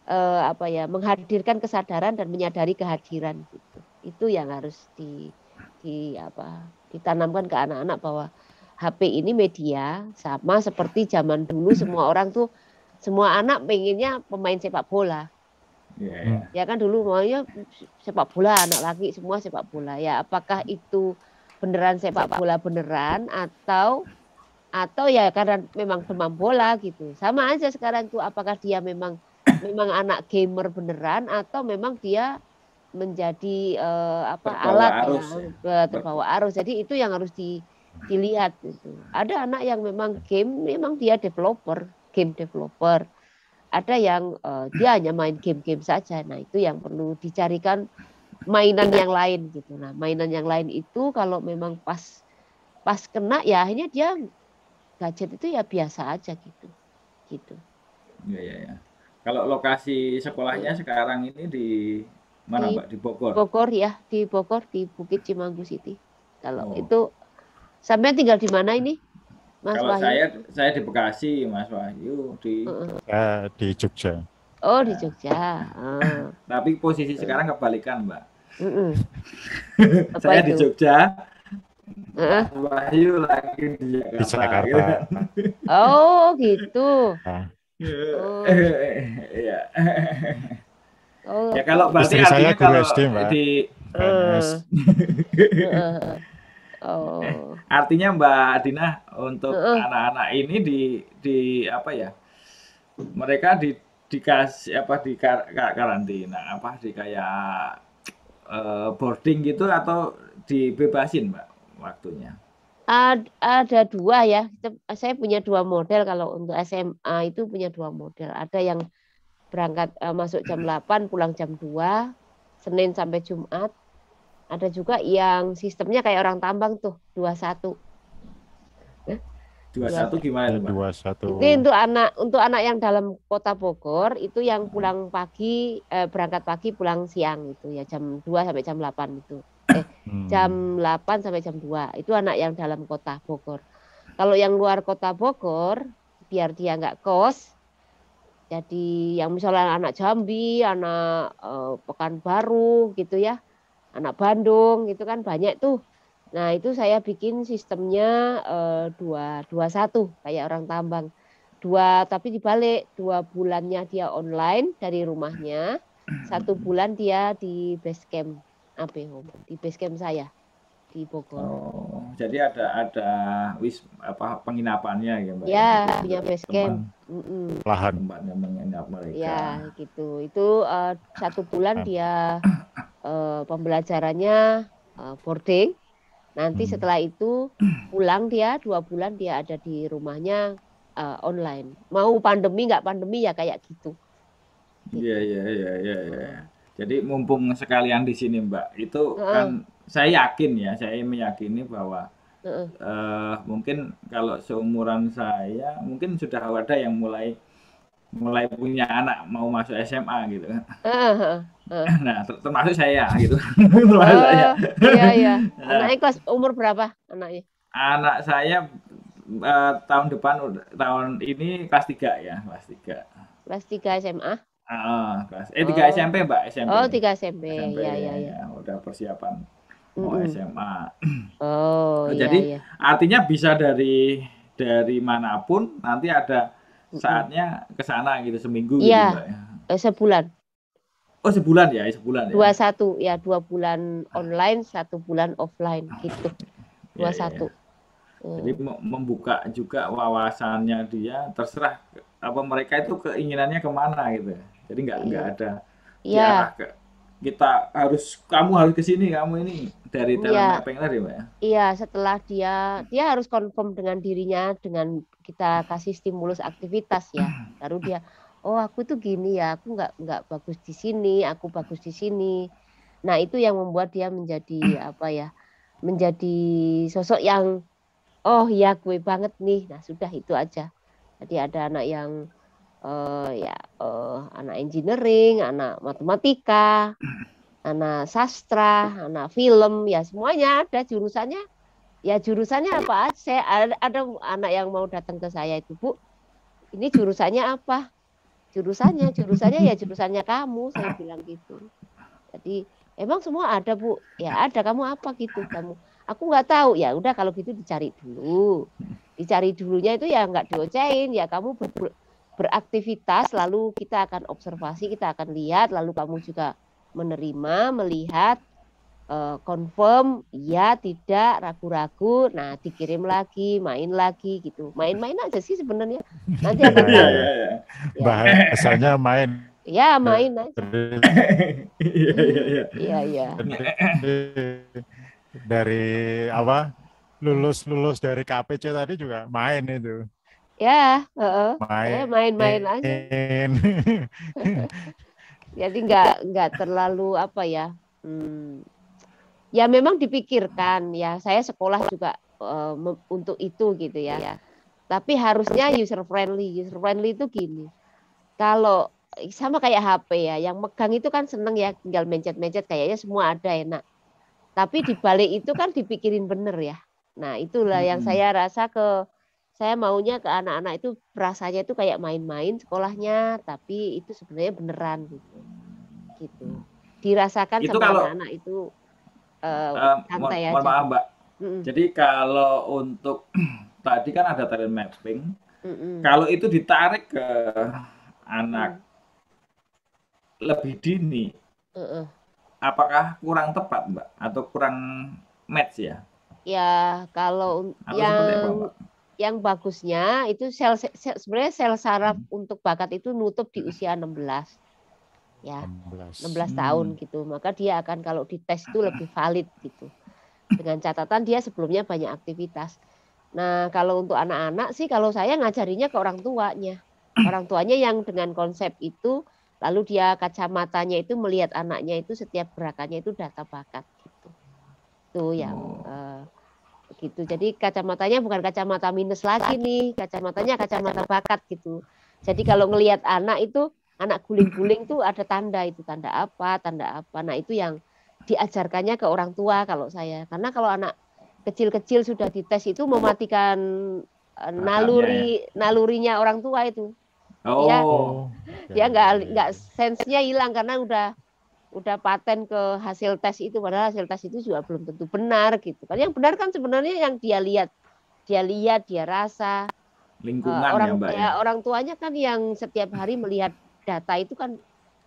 eh, apa ya menghadirkan kesadaran dan menyadari kehadiran gitu. Itu yang harus di, di apa ditanamkan ke anak-anak bahwa HP ini media sama seperti zaman dulu semua orang tuh semua anak pengennya pemain sepak bola. Yeah. Iya. Hmm. Ya kan dulu maunya sepak bola anak laki semua sepak bola. Ya apakah itu beneran sepak bola beneran atau atau ya karena memang demam bola gitu. Sama aja sekarang tuh apakah dia memang memang anak gamer beneran atau memang dia menjadi uh, apa terbawa alat ya, arus, ya, eh, terbawa arus. Jadi itu yang harus di, dilihat gitu. Ada anak yang memang game memang dia developer, game developer. Ada yang uh, dia hanya main game-game saja. Nah, itu yang perlu dicarikan mainan yang lain gitu. Nah, mainan yang lain itu kalau memang pas pas kena ya akhirnya dia gadget itu ya biasa aja gitu. Gitu. ya ya ya. Kalau lokasi sekolahnya sekarang ini di mana di Mbak? Di Bogor. Bogor ya, di Bogor di Bukit Cimanggu City. Kalau oh. itu sampai tinggal di mana ini? Mas Kalau Wahyu. saya saya di Bekasi, Mas Wahyu di uh, di Jogja. Oh, di ya. Jogja. Uh. Tapi posisi uh. sekarang kebalikan, Mbak. Uh -uh. saya itu? di Jogja. Uh. Wahyu lagi di Jakarta. Di Jakarta. oh, gitu. Uh. Oh. ya. Ya kalau berarti Istri saya guru SD, Mbak. Di, uh. Oh. Artinya Mbak Adina untuk anak-anak uh. ini di di apa ya? Mereka di dikasih apa di kar, karantina apa di kayak uh, boarding gitu atau dibebasin Mbak waktunya? ada dua ya. Saya punya dua model kalau untuk SMA itu punya dua model. Ada yang berangkat uh, masuk jam 8, pulang jam 2, Senin sampai Jumat. Ada juga yang sistemnya kayak orang tambang tuh, 21. 21 gimana, Pak? 21. Ini untuk anak untuk anak yang dalam kota Bogor itu yang pulang pagi eh, berangkat pagi pulang siang itu ya jam 2 sampai jam 8 itu eh hmm. jam 8 sampai jam 2. Itu anak yang dalam kota Bogor. Kalau yang luar kota Bogor biar dia nggak kos jadi yang misalnya anak Jambi, anak eh, Pekanbaru gitu ya, anak Bandung gitu kan banyak tuh. Nah itu saya bikin sistemnya eh, dua dua satu kayak orang tambang dua tapi dibalik dua bulannya dia online dari rumahnya satu bulan dia di base camp AB Home di base camp saya di Bogor. Oh, jadi ada ada wis apa penginapannya ya mbak? Ya, gitu, punya base camp. Mm -mm. Lahan tempatnya menginap mereka. Ya gitu. Itu uh, satu bulan ah. dia uh, pembelajarannya uh, boarding. Nanti hmm. setelah itu pulang dia dua bulan dia ada di rumahnya uh, online. Mau pandemi nggak pandemi ya kayak gitu. Iya gitu. iya iya iya. iya. Jadi mumpung sekalian di sini Mbak, itu uh kan saya yakin ya, saya meyakini bahwa uh-uh. mungkin kalau seumuran saya mungkin sudah ada yang mulai mulai punya anak mau masuk SMA gitu kan. uh uh, Uh. Nah, ter termasuk saya gitu. uh, saya. Iya, iya. Nah. Anaknya kelas umur berapa anaknya? Anak saya uh, tahun depan tahun ini kelas tiga ya, kelas tiga. Kelas 3 SMA? Ah, kelas eh tiga Oh. SMP, Mbak, SMP. Oh, tiga SMP. SMP iya, iya, Ya ya ya. udah persiapan mau mm -hmm. SMA. Oh, nah, ya, jadi ya. artinya bisa dari dari manapun nanti ada saatnya ke sana gitu seminggu ya, gitu, iya. Mbak ya. eh, sebulan. Oh, sebulan ya, sebulan ya. satu ya, dua bulan ah. online, satu bulan offline ah, gitu. Ya satu ya. Jadi mm. membuka juga wawasannya dia terserah apa mereka itu keinginannya kemana gitu. Ya jadi nggak nggak iya. ada yeah. Iya. kita harus kamu harus ke sini kamu ini dari iya. dalam yeah. mapping tadi mbak ya iya setelah dia dia harus confirm dengan dirinya dengan kita kasih stimulus aktivitas ya baru dia oh aku tuh gini ya aku nggak nggak bagus di sini aku bagus di sini nah itu yang membuat dia menjadi apa ya menjadi sosok yang oh ya gue banget nih nah sudah itu aja jadi ada anak yang uh, ya uh, anak engineering, anak matematika, anak sastra, anak film, ya semuanya ada jurusannya. Ya jurusannya apa? Saya ada, ada anak yang mau datang ke saya itu bu, ini jurusannya apa? Jurusannya, jurusannya ya jurusannya kamu, saya bilang gitu. Jadi emang semua ada bu, ya ada kamu apa gitu kamu? Aku nggak tahu, ya udah kalau gitu dicari dulu, dicari dulunya itu ya nggak diocein, ya kamu ber beraktivitas lalu kita akan observasi kita akan lihat lalu kamu juga menerima melihat uh, confirm ya tidak ragu-ragu nah dikirim lagi main lagi gitu main-main aja sih sebenarnya nanti ya, ya, ya. bahasanya main ya main aja ya, ya, iya dari apa lulus lulus dari KPC tadi juga main itu Ya, uh-uh. main, main aja. Jadi nggak nggak terlalu apa ya. Hmm. Ya memang dipikirkan ya. Saya sekolah juga uh, untuk itu gitu ya. ya. Tapi harusnya user friendly. User friendly itu gini. Kalau sama kayak HP ya, yang megang itu kan seneng ya, tinggal mencet-mencet kayaknya semua ada enak. Tapi dibalik itu kan dipikirin bener ya. Nah itulah hmm. yang saya rasa ke saya maunya ke anak-anak itu rasanya itu kayak main-main sekolahnya tapi itu sebenarnya beneran gitu gitu dirasakan itu sama anak-anak itu uh, uh, santai mo- aja maaf mbak mm jadi kalau untuk tadi kan ada talent mapping mm kalau itu ditarik ke anak mm. lebih dini mm apakah kurang tepat mbak atau kurang match ya ya kalau Atau yang yang bagusnya itu sel, sel sebenarnya sel saraf hmm. untuk bakat itu nutup di hmm. usia 16. Ya. 16, 16 hmm. tahun hmm. gitu. Maka dia akan kalau dites itu lebih valid gitu. Dengan catatan dia sebelumnya banyak aktivitas. Nah, kalau untuk anak-anak sih kalau saya ngajarinya ke orang tuanya. Orang tuanya yang dengan konsep itu lalu dia kacamatanya itu melihat anaknya itu setiap gerakannya itu data bakat gitu. Itu yang oh. Eh, gitu. Jadi kacamatanya bukan kacamata minus lagi nih, kacamatanya kacamata bakat gitu. Jadi kalau ngelihat anak itu anak guling-guling tuh ada tanda itu tanda apa, tanda apa. Nah, itu yang diajarkannya ke orang tua kalau saya. Karena kalau anak kecil-kecil sudah dites itu mematikan eh, naluri nalurinya orang tua itu. Oh. ya dia nggak nggak sensnya hilang karena udah udah paten ke hasil tes itu padahal hasil tes itu juga belum tentu benar gitu kan yang benar kan sebenarnya yang dia lihat dia lihat dia rasa lingkungan uh, orang ya, Mbak, ya. orang tuanya kan yang setiap hari melihat data itu kan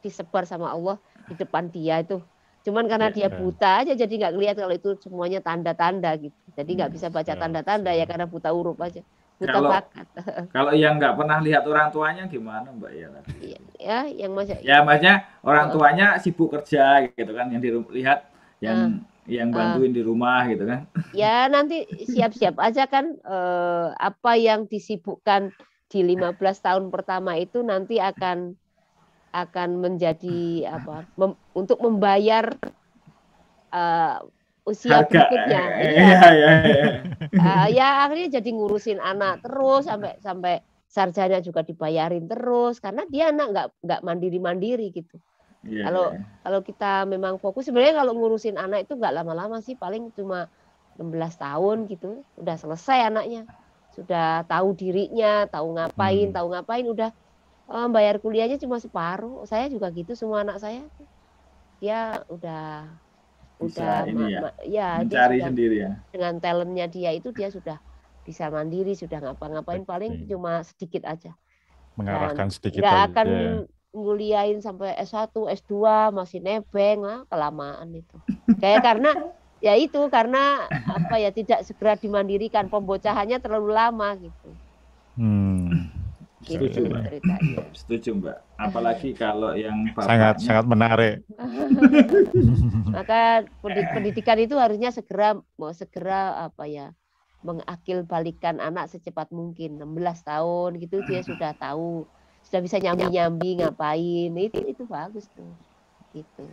disebar sama Allah di depan dia itu cuman karena ya, dia ya. buta aja jadi nggak ngelihat kalau itu semuanya tanda-tanda gitu jadi nggak hmm, bisa baca tanda-tanda ya karena buta huruf aja kalau, Kalau yang nggak pernah lihat orang tuanya gimana Mbak ya? Iya, ya, yang maksudnya. ya maksudnya orang oh. tuanya sibuk kerja gitu kan yang dilihat yang uh yang ah. bantuin uh, di rumah gitu kan. Ya nanti siap-siap aja kan uh, apa yang disibukkan di 15 tahun pertama itu nanti akan akan menjadi apa mem, untuk membayar uh, usia berikutnya. Iya, iya, iya. iya. Ah, ya akhirnya jadi ngurusin anak terus sampai sampai sarjana juga dibayarin terus karena dia anak nggak nggak mandiri mandiri gitu. Yeah. Kalau iya. kalau kita memang fokus sebenarnya kalau ngurusin anak itu nggak lama-lama sih paling cuma 16 tahun gitu udah selesai anaknya sudah tahu dirinya tahu ngapain hmm. tahu ngapain udah um, bayar kuliahnya cuma separuh saya juga gitu semua anak saya dia udah udah ini ya, ya mencari dia sendiri ya dengan talentnya dia itu dia sudah bisa mandiri sudah ngapa-ngapain paling cuma sedikit aja mengarahkan Dan sedikit nggak akan ya. nguliain sampai S1 S2 masih nebeng lah kelamaan itu kayak karena ya itu karena apa ya tidak segera dimandirikan pembocahannya terlalu lama gitu. Hmm. Gitu setuju mbak. Setuju mbak. Apalagi kalau yang sangat sangat menarik. Maka pendidikan itu harusnya segera mau segera apa ya mengakil balikan anak secepat mungkin 16 tahun gitu dia sudah tahu sudah bisa nyambi nyambi ngapain itu itu bagus tuh gitu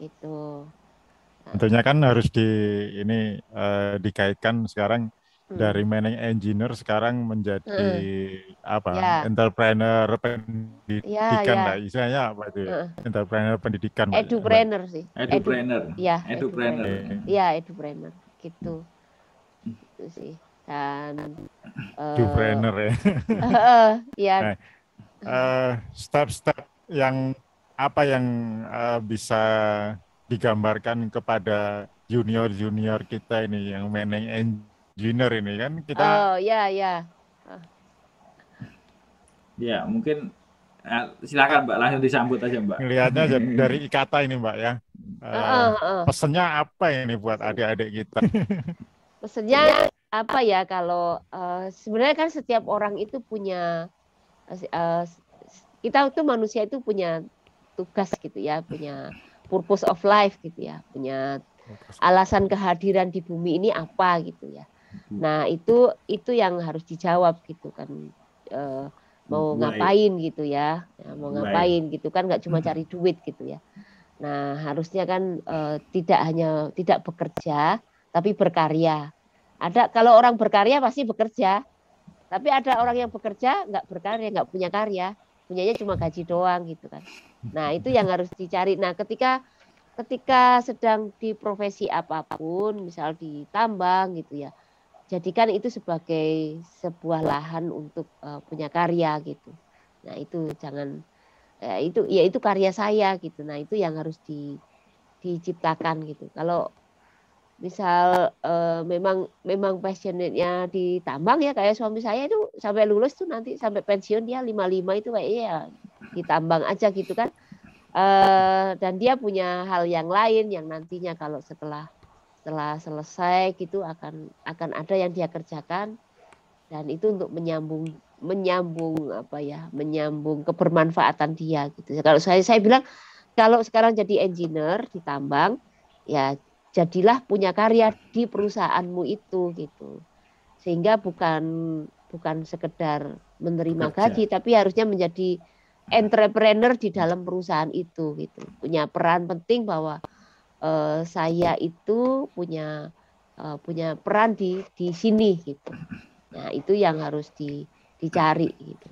itu nah. tentunya kan harus di ini uh, dikaitkan sekarang dari mining hmm. engineer sekarang menjadi mm. apa yeah. entrepreneur ya, pendidikan yeah, yeah. lah istilahnya apa itu uh. entrepreneur pendidikan ya, edupreneur sih edupreneur ya edupreneur ya edupreneur gitu itu sih dan eh, edupreneur uh, ya uh, ya nah, uh, step-step yang apa yang uh, bisa digambarkan kepada junior-junior kita ini yang mining engineer beginner ini kan kita. Oh ya ya. Ya mungkin ya, silakan Mbak langsung disambut aja Mbak. Melihatnya dari Ikata ini Mbak ya. Uh, uh, uh. Pesennya apa ini buat adik-adik kita? Pesennya apa ya kalau uh, sebenarnya kan setiap orang itu punya uh, kita tuh manusia itu punya tugas gitu ya, punya purpose of life gitu ya, punya alasan kehadiran di bumi ini apa gitu ya. Hmm. Nah itu itu yang harus dijawab gitu kan uh, mau Baik. ngapain gitu ya, ya mau ngapain gitu kan nggak cuma hmm. cari duit gitu ya. Nah harusnya kan uh, tidak hanya tidak bekerja tapi berkarya. Ada kalau orang berkarya pasti bekerja, tapi ada orang yang bekerja nggak berkarya nggak punya karya, punyanya cuma gaji doang gitu kan. Nah itu yang harus dicari. Nah ketika ketika sedang di profesi apapun, misal di tambang gitu ya, jadikan itu sebagai sebuah lahan untuk uh, punya karya gitu. Nah itu jangan ya itu ya itu karya saya gitu. Nah itu yang harus di diciptakan gitu. Kalau misal uh, memang memang passionate-nya di ya kayak suami saya itu sampai lulus tuh nanti sampai pensiun dia 55 itu kayak ya ditambang aja gitu kan. Uh, dan dia punya hal yang lain yang nantinya kalau setelah setelah selesai gitu akan akan ada yang dia kerjakan dan itu untuk menyambung menyambung apa ya menyambung kebermanfaatan dia gitu kalau saya saya bilang kalau sekarang jadi engineer di tambang ya jadilah punya karya di perusahaanmu itu gitu sehingga bukan bukan sekedar menerima Kerja. gaji tapi harusnya menjadi entrepreneur di dalam perusahaan itu gitu punya peran penting bahwa uh, saya itu punya uh, punya peran di di sini gitu. Nah itu yang harus di, dicari gitu.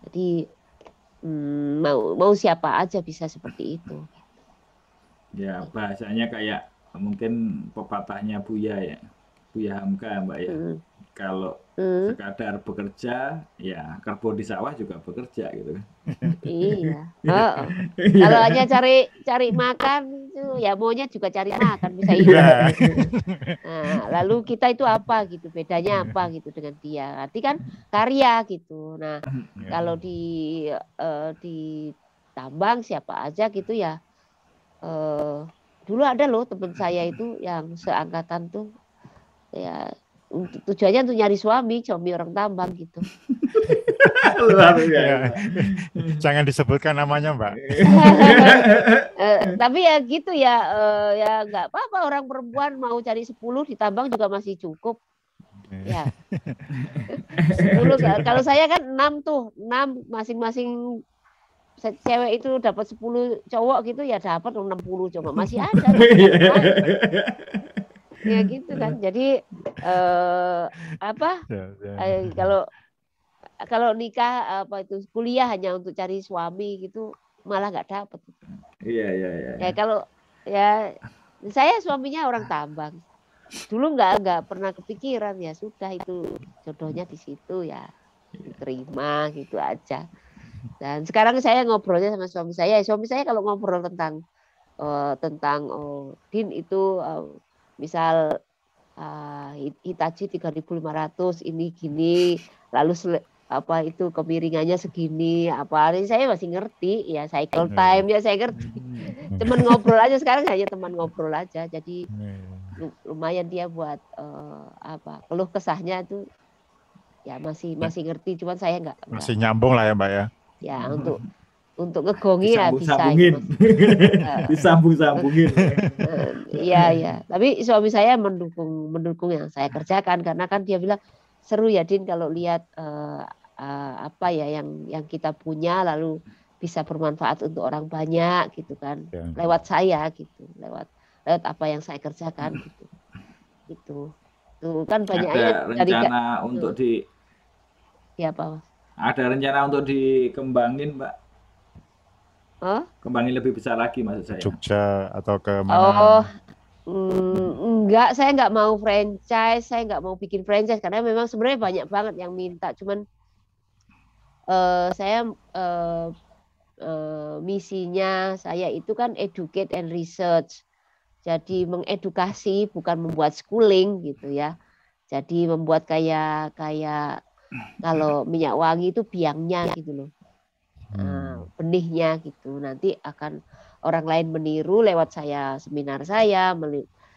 jadi hmm, mau mau siapa aja bisa seperti itu. Ya bahasanya kayak mungkin pepatahnya Buya ya, Buya Hamka Mbak ya. Hmm. Kalau hmm. sekadar bekerja ya kerbau di sawah juga bekerja gitu kan iya, iya. oh, oh. Iya. kalau hanya cari cari makan itu ya maunya juga cari makan bisa Iya. nah, lalu kita itu apa gitu bedanya iya. apa gitu dengan dia Arti kan karya gitu nah hmm. kalau di uh, eh, di tambang siapa aja gitu ya uh, dulu ada loh teman saya itu yang seangkatan tuh ya tujuannya untuk nyari suami cobi orang tambang gitu iya. jangan disebutkan namanya mbak eh, tapi ya gitu ya eh, ya nggak apa-apa orang perempuan mau cari 10 tambang juga masih cukup ya sepuluh kalau saya kan enam tuh enam masing-masing cewek itu dapat 10 cowok gitu ya dapat 60 cowok masih ada ya gitu kan iya. jadi eh, apa ya, ya. Eh, ya. kalau kalau nikah apa itu kuliah hanya untuk cari suami gitu malah nggak dapet iya iya iya ya iya. kalau ya saya suaminya orang tambang dulu nggak nggak pernah kepikiran ya sudah itu jodohnya di situ ya terima gitu aja dan sekarang saya ngobrolnya sama suami saya suami saya kalau ngobrol tentang uh, tentang oh, din itu uh, misal uh, Hitachi 3500 ini gini lalu apa itu kemiringannya segini apa ini saya masih ngerti ya cycle hmm. time ya saya ngerti teman hmm. ngobrol aja sekarang hanya teman ngobrol aja jadi hmm. lumayan dia buat uh, apa keluh kesahnya tuh ya masih masih ngerti cuman saya nggak masih nyambung lah ya mbak ya ya untuk untuk ngegongi ya bisa sambungin disambung sambungin eh, Ya iya tapi suami saya mendukung mendukung yang saya kerjakan karena kan dia bilang seru ya Din kalau lihat uh, uh, apa ya yang yang kita punya lalu bisa bermanfaat untuk orang banyak gitu kan ya. lewat saya gitu lewat lewat apa yang saya kerjakan gitu itu tuh kan banyak ada rencana dari, untuk itu. di ya pak ada rencana untuk dikembangin Mbak. Huh? Kembangin lebih besar lagi maksud saya. Jogja atau ke mana? Oh, mm, enggak, saya enggak mau franchise, saya enggak mau bikin franchise karena memang sebenarnya banyak banget yang minta, cuman uh, saya uh, uh, misinya saya itu kan educate and research. Jadi mengedukasi bukan membuat schooling gitu ya. Jadi membuat kayak kayak kalau minyak wangi itu biangnya gitu loh hmm. Eh, pedihnya gitu. Nanti akan orang lain meniru lewat saya seminar saya,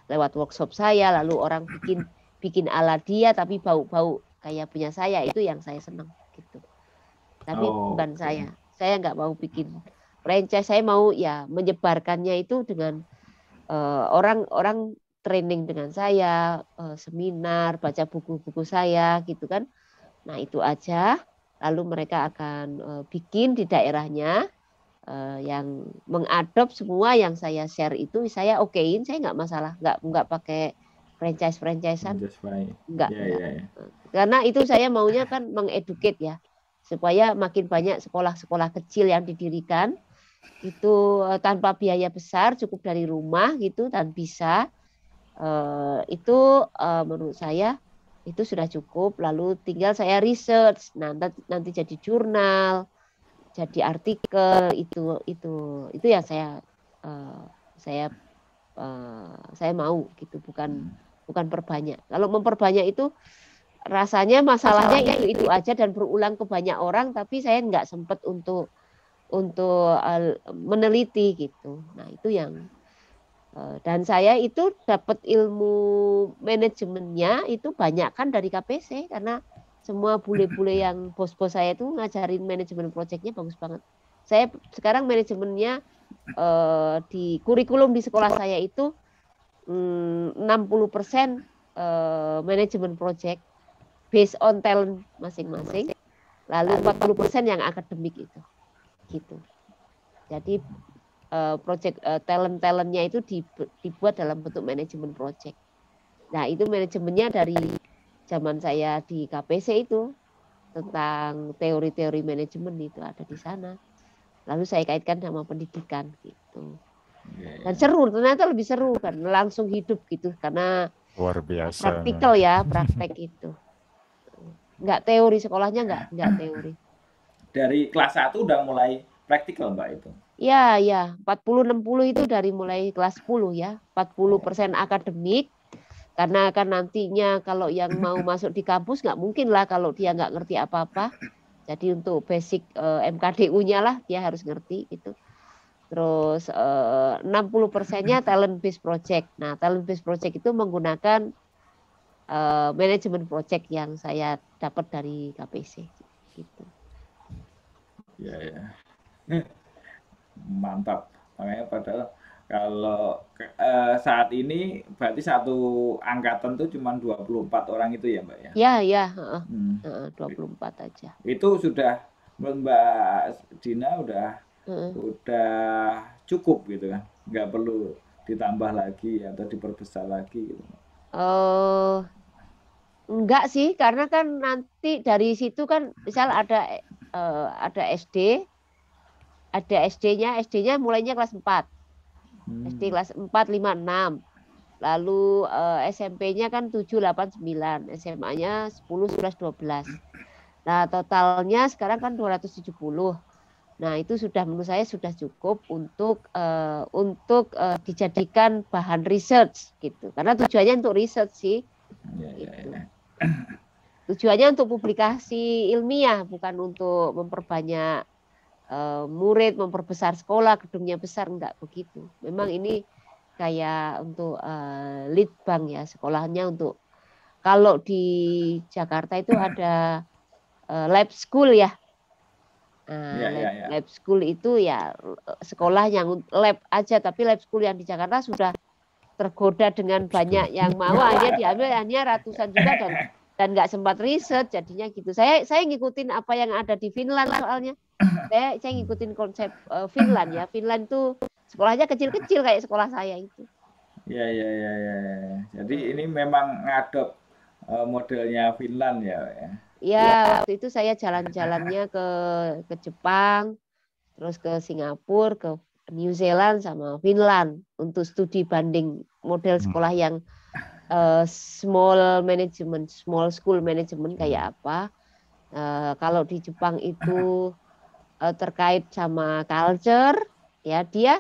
lewat workshop saya, lalu orang bikin bikin ala dia tapi bau-bau kayak punya saya itu yang saya senang gitu. Tapi oh, bukan okay. saya. Saya nggak mau bikin franchise. Saya mau ya menyebarkannya itu dengan orang-orang eh, training dengan saya, uh, seminar, baca buku-buku saya gitu kan. Nah, itu aja lalu mereka akan eh, bikin di daerahnya eh, yang mengadop semua yang saya share itu saya okein saya nggak masalah nggak nggak pakai franchise franchisean nggak yeah, yeah, yeah. karena itu saya maunya kan mengeduket ya supaya makin banyak sekolah-sekolah kecil yang didirikan itu eh, tanpa biaya besar cukup dari rumah gitu dan bisa itu menurut saya itu sudah cukup lalu tinggal saya research nah, nanti nanti jadi jurnal jadi artikel itu itu itu yang saya uh, saya uh, saya mau gitu bukan hmm. bukan perbanyak kalau memperbanyak itu rasanya masalahnya, masalahnya itu itu aja dan berulang ke banyak orang tapi saya nggak sempat untuk untuk uh, meneliti gitu nah itu yang Eh, dan saya itu dapat ilmu manajemennya itu banyak kan dari KPC karena semua bule-bule yang bos-bos saya itu ngajarin manajemen proyeknya bagus banget. Saya sekarang manajemennya eh, di kurikulum di sekolah saya itu hmm, 60 persen eh, manajemen proyek based on talent masing-masing, lalu 40 yang akademik itu, gitu. Jadi Eh, project uh, eh, talent talentnya itu dibuat dalam bentuk manajemen project. Nah itu manajemennya dari zaman saya di KPC itu tentang teori-teori manajemen itu ada di sana. Lalu saya kaitkan sama pendidikan gitu. Iya. Dan seru, ternyata lebih seru kan, langsung hidup gitu karena luar biasa. Praktikal ya, praktek itu. Enggak teori sekolahnya enggak enggak teori. Dari kelas 1 udah mulai praktikal Mbak itu. Ya, ya, 40-60 itu dari mulai kelas 10 ya, 40 persen akademik, karena kan nantinya kalau yang mau masuk di kampus nggak mungkin lah kalau dia nggak ngerti apa-apa. Jadi untuk basic eh, MKDU-nya lah dia harus ngerti itu. Terus eh, uh, 60 persennya talent based project. Nah, talent based project itu menggunakan eh, manajemen project yang saya dapat dari KPC gitu. Ya, ya mantap makanya padahal kalau uh, saat ini berarti satu angkatan tuh cuma 24 orang itu ya Mbak ya? Ya, ya. Uh, hmm. uh, 24 aja. Itu sudah Mbak Dina udah uh. udah cukup gitu kan. Nggak perlu ditambah lagi atau diperbesar lagi gitu. Oh. Uh, enggak sih, karena kan nanti dari situ kan misal ada uh, ada SD, ada SD-nya, SD-nya mulainya kelas 4. Hmm. SD kelas 4 5 6. Lalu uh, eh, SMP-nya kan 7 8 9, SMA-nya 10 11 12. Nah, totalnya sekarang kan 270. Nah, itu sudah menurut saya sudah cukup untuk uh, untuk uh, dijadikan bahan research gitu. Karena tujuannya untuk research sih. Ya, ya gitu. ya, ya. Tujuannya untuk publikasi ilmiah bukan untuk memperbanyak Eh, murid memperbesar sekolah gedungnya besar enggak begitu memang ini kayak untuk uh, bank ya sekolahnya untuk kalau di Jakarta itu ada uh, lab school ya. uh, ya, lab, ya, ya. lab school itu ya sekolah yang lab aja tapi lab school yang di Jakarta sudah tergoda dengan banyak yang mau hanya diambil hanya ratusan juta dan dan nggak sempat riset jadinya gitu. Saya saya ngikutin apa yang ada di Finland soalnya saya saya ngikutin konsep uh, Finland ya. Finland tuh sekolahnya kecil-kecil kayak sekolah saya itu. Ya ya ya ya. ya. Jadi ini memang ngadop uh, modelnya Finland ya. Ya, ya. waktu itu saya jalan-jalannya ke ke Jepang, terus ke Singapura, ke New Zealand sama Finland untuk studi banding model hmm. sekolah yang uh, small management, small school management kayak apa. Uh, kalau di Jepang itu Eh, terkait sama culture ya dia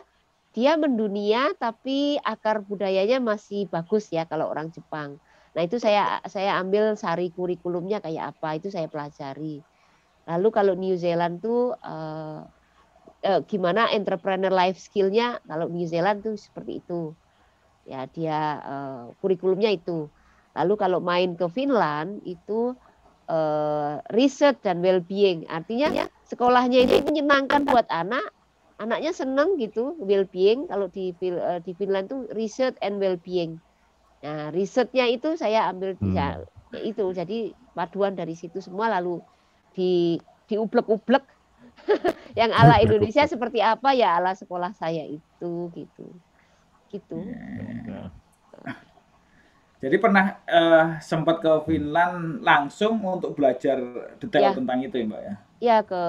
dia mendunia tapi akar budayanya masih bagus ya kalau orang Jepang. Nah itu saya saya ambil sari kurikulumnya kayak apa itu saya pelajari. Lalu kalau New Zealand tuh uh, gimana entrepreneur life skillnya kalau New Zealand tuh seperti itu. Ya dia uh, kurikulumnya itu. Lalu kalau main ke Finland itu Eh, research dan well-being. Artinya ya. sekolahnya ini menyenangkan buat anak, anaknya seneng gitu well-being. Kalau di eh, di Finland tuh research and well-being. Nah risetnya itu saya ambil hmm. ya, itu jadi paduan dari situ semua lalu di diublek-ublek yang ala Indonesia seperti apa ya ala sekolah saya itu gitu gitu. Yeah. Iya, iya. Jadi pernah uh, sempat ke Finland langsung untuk belajar detail ya. tentang itu ya Mbak ya? Iya ke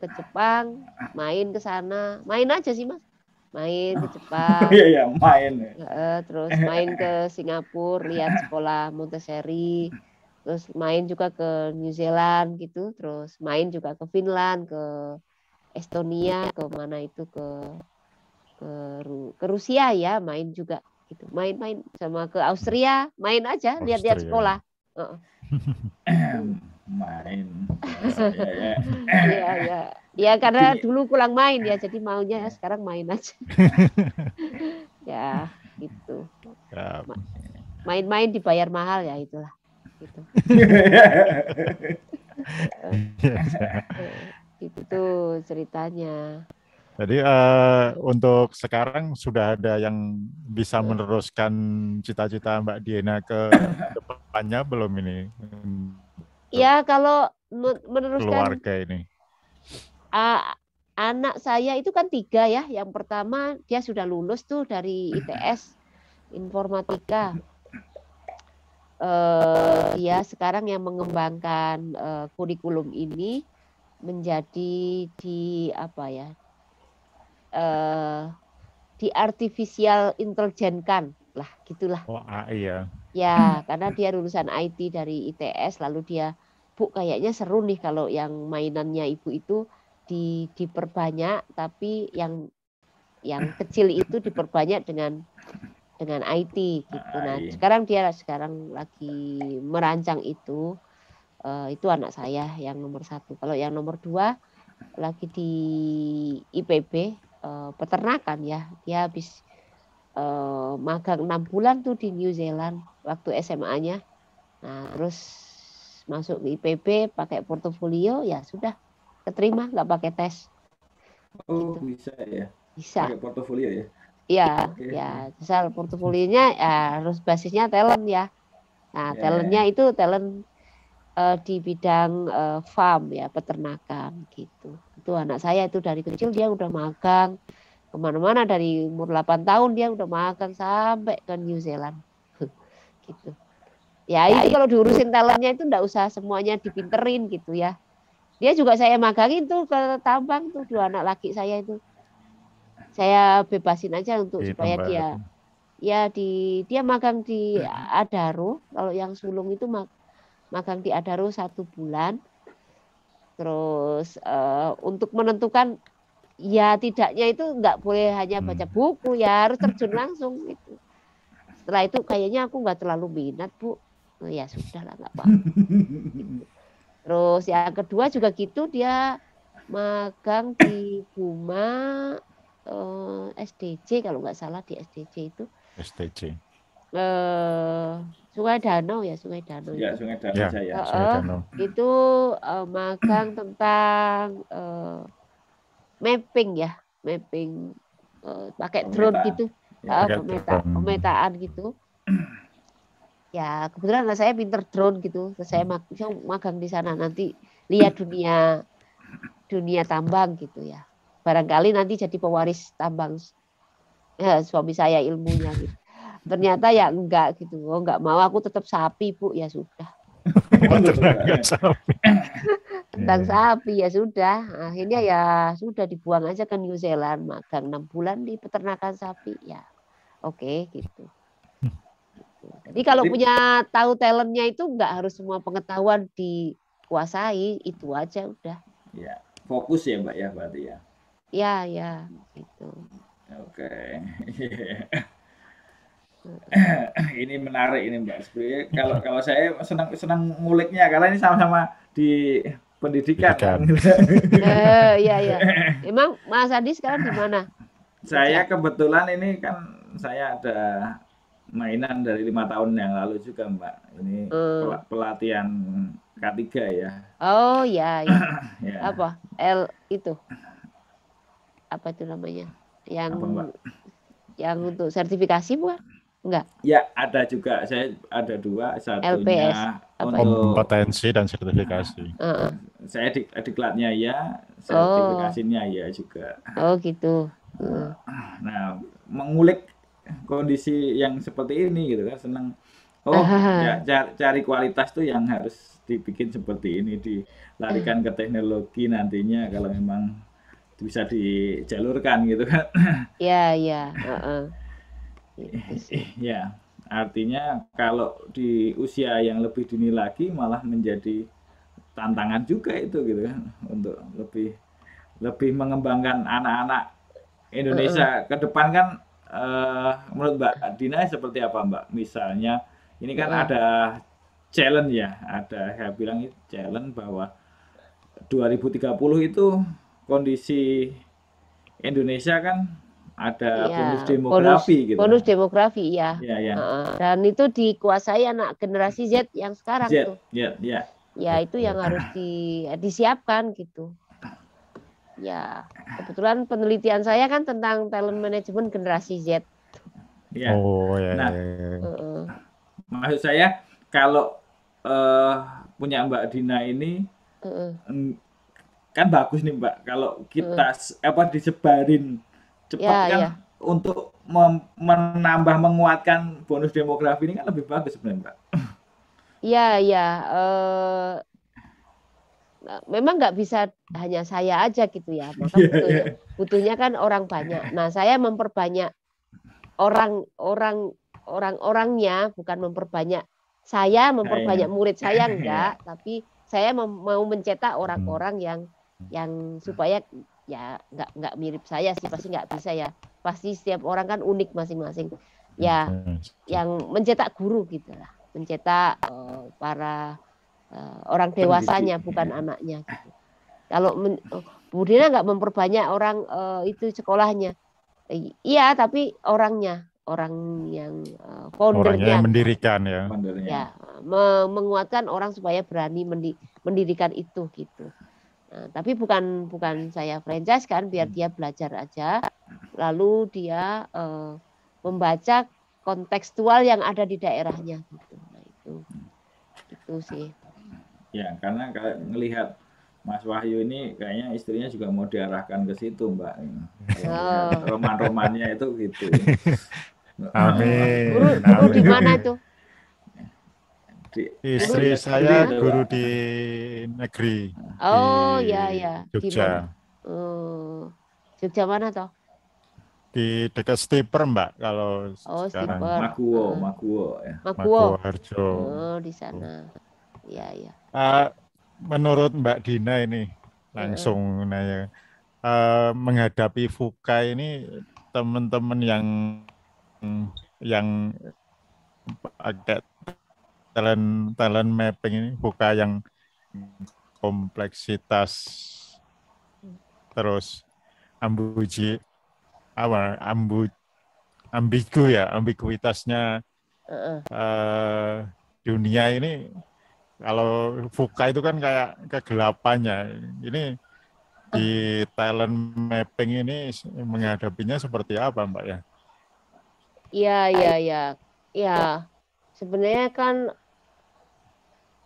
ke Jepang, ah. main ke sana, main aja sih Mas, main ke oh. Jepang. Iya iya main. Ya. terus main ke Singapura, lihat sekolah Montessori, terus main juga ke New Zealand gitu, terus main juga ke Finland, ke Estonia, ke mana itu ke ke, ke Rusia ya main juga gitu main-main sama ke Austria main aja lihat-lihat sekolah main ya ya. ya karena dulu kurang main ya jadi maunya ya sekarang main aja ya gitu ya. main-main dibayar mahal ya itulah gitu itu gitu ceritanya jadi uh, untuk sekarang sudah ada yang bisa iya. meneruskan cita-cita Mbak Diana ke depannya belum ini? Ya kalau meneruskan keluarga ini. Uh, anak saya itu kan tiga ya. Yang pertama dia sudah lulus tuh dari ITS informatika. Uh, dia sekarang yang mengembangkan uh, kurikulum ini menjadi di apa ya uh, eh, diartifisial intelijen kan lah gitulah. Oh iya. Ya karena dia lulusan IT dari ITS lalu dia bu kayaknya seru nih kalau yang mainannya ibu itu di diperbanyak tapi yang yang kecil itu diperbanyak dengan dengan IT gitu. Nah sekarang dia sekarang lagi merancang itu uh, itu anak saya yang nomor satu. Kalau yang nomor dua lagi di IPB Eh, peternakan ya. Dia habis eh, magang enam bulan tuh di New Zealand waktu SMA-nya. Nah, terus masuk ke IPB pakai portofolio ya sudah keterima nggak pakai tes. Oh, gitu. bisa ya. Bisa. Pakai portofolio ya. Iya, okay. ya. Misal portofolionya ya harus basisnya talent ya. Nah, yeah. talentnya itu talent uh, di bidang uh, farm ya peternakan gitu. Itu anak saya itu dari kecil dia udah magang kemana-mana dari umur 8 tahun dia udah magang sampai ke New Zealand gitu. Ya, ini itu kalau diurusin talentnya itu enggak usah semuanya dipinterin gitu ya. Dia juga saya magangin tuh ke tambang tuh dua anak laki saya itu. Saya bebasin aja untuk di supaya dia ya di dia magang di Adaro kalau yang sulung itu mag, magang di Adaro satu bulan. Terus uh, untuk menentukan ya tidaknya itu nggak boleh hanya hmm. baca buku ya harus terjun langsung itu. Setelah itu kayaknya aku nggak terlalu minat bu. Oh, ya sudah lah nggak apa Terus yang kedua juga gitu dia magang di Buma eh, SDC kalau nggak salah di SDC itu. SDC. Eh, Sungai Danau ya, Sungai Danau. Ya, itu. Sungai Danau ya, ya. Uh, Sungai Danau. Itu uh, magang tentang uh, mapping ya, mapping uh, pakai Pemeta. drone gitu, ya, uh, pemeta, pemetaan gitu. Ya, kebetulan saya pinter drone gitu. Saya mag magang di sana nanti lihat dunia dunia tambang gitu ya. Barangkali nanti jadi pewaris tambang ya, suami saya ilmunya gitu ternyata ya enggak gitu oh enggak mau aku tetap sapi bu ya sudah oh, tentang iya. sapi ya sudah akhirnya ya sudah dibuang aja ke New Zealand magang enam bulan di peternakan sapi ya oke okay, gitu jadi kalau punya tahu talentnya itu nggak harus semua pengetahuan dikuasai itu aja udah ya fokus ya mbak ya berarti ya ya ya itu oke okay. ini menarik ini Mbak. Sebenarnya kalau kalau saya senang senang nguliknya karena ini sama-sama di pendidikan. pendidikan. eh, iya iya. Emang Mas Adi sekarang di mana? Saya kebetulan ini kan saya ada mainan dari lima tahun yang lalu juga Mbak. Ini hmm. pelatihan K3 ya. Oh iya. iya. ya. Apa? L itu. Apa itu namanya? Yang Apa, yang untuk sertifikasi bukan? Enggak. Ya, ada juga. Saya ada dua, satunya LPS. kompetensi dan sertifikasi. Uh, Saya di, diklatnya ya, oh. sertifikasinya oh. ya juga. Oh, gitu. Uh. Nah, mengulik kondisi yang seperti ini gitu kan senang. Oh, ya, cari, kualitas tuh yang harus dibikin seperti ini dilarikan ke teknologi nantinya kalau memang bisa dijalurkan gitu kan. Iya, iya, uh -uh. ya artinya kalau di usia yang lebih dini lagi malah menjadi tantangan juga itu gitu kan untuk lebih lebih mengembangkan anak-anak Indonesia uh, uh. ke depan kan uh, menurut Mbak Dina seperti apa Mbak misalnya ini kan uh. ada challenge ya ada saya bilang itu challenge bahwa 2030 itu kondisi Indonesia kan ada ya, bonus demografi bonus, gitu. Bonus demografi ya. Ya, ya. Uh, dan itu dikuasai anak generasi Z yang sekarang Z, tuh. Ya, ya. Ya, itu yang ya. harus di disiapkan gitu. Ya, kebetulan penelitian saya kan tentang talent management generasi Z. Ya. Oh, ya. Nah, ya, ya. ya. maksud saya kalau uh, punya Mbak Dina ini uh, kan bagus nih Mbak kalau kita uh, apa disebarin cepat ya, kan ya. untuk menambah menguatkan bonus demografi ini kan lebih bagus sebenarnya, Mbak. Iya, iya. Uh, memang nggak bisa hanya saya aja gitu ya. Maka iya, yeah, butuhnya, yeah. butuhnya kan orang banyak. Nah, saya memperbanyak orang-orang orang-orangnya, bukan memperbanyak saya, memperbanyak murid saya enggak, iya. tapi saya mau mencetak orang-orang hmm. yang yang supaya ya nggak nggak mirip saya sih pasti nggak bisa ya pasti setiap orang kan unik masing-masing ya hmm. yang mencetak guru gitulah mencetak uh, para uh, orang dewasanya bukan anaknya gitu. kalau men, uh, Bu nggak memperbanyak orang uh, itu sekolahnya I, iya tapi orangnya orang yang uh, foundernya yang mendirikan ya, ya me menguatkan orang supaya berani mendi mendirikan itu gitu Nah, tapi bukan bukan saya franchise kan, biar hmm. dia belajar aja. Lalu dia eh, membaca kontekstual yang ada di daerahnya gitu. Nah, itu itu sih. Ya, karena kalau melihat Mas Wahyu ini kayaknya istrinya juga mau diarahkan ke situ, Mbak. Oh. Roman-romannya itu gitu. Amin. Guru, guru di mana tuh? Istri saya guru di negeri. Oh iya, iya. di ya ya. Jogja. oh, Jogja mana toh? Di dekat Stiper Mbak kalau oh, sekarang. Stiper. Makuo, hmm. Makuo ya. Makuo. Makuo Harjo. Oh di sana. Ya ya. Uh, menurut Mbak Dina ini iya. langsung hmm. nanya uh, menghadapi fuka ini teman-teman yang yang agak talent talent mapping ini buka yang kompleksitas terus ambuji apa ambu ambigu ya ambiguitasnya uh. Uh, dunia ini kalau buka itu kan kayak kegelapannya ini di talent mapping ini menghadapinya seperti apa Mbak ya? Iya iya iya. Ya. Sebenarnya kan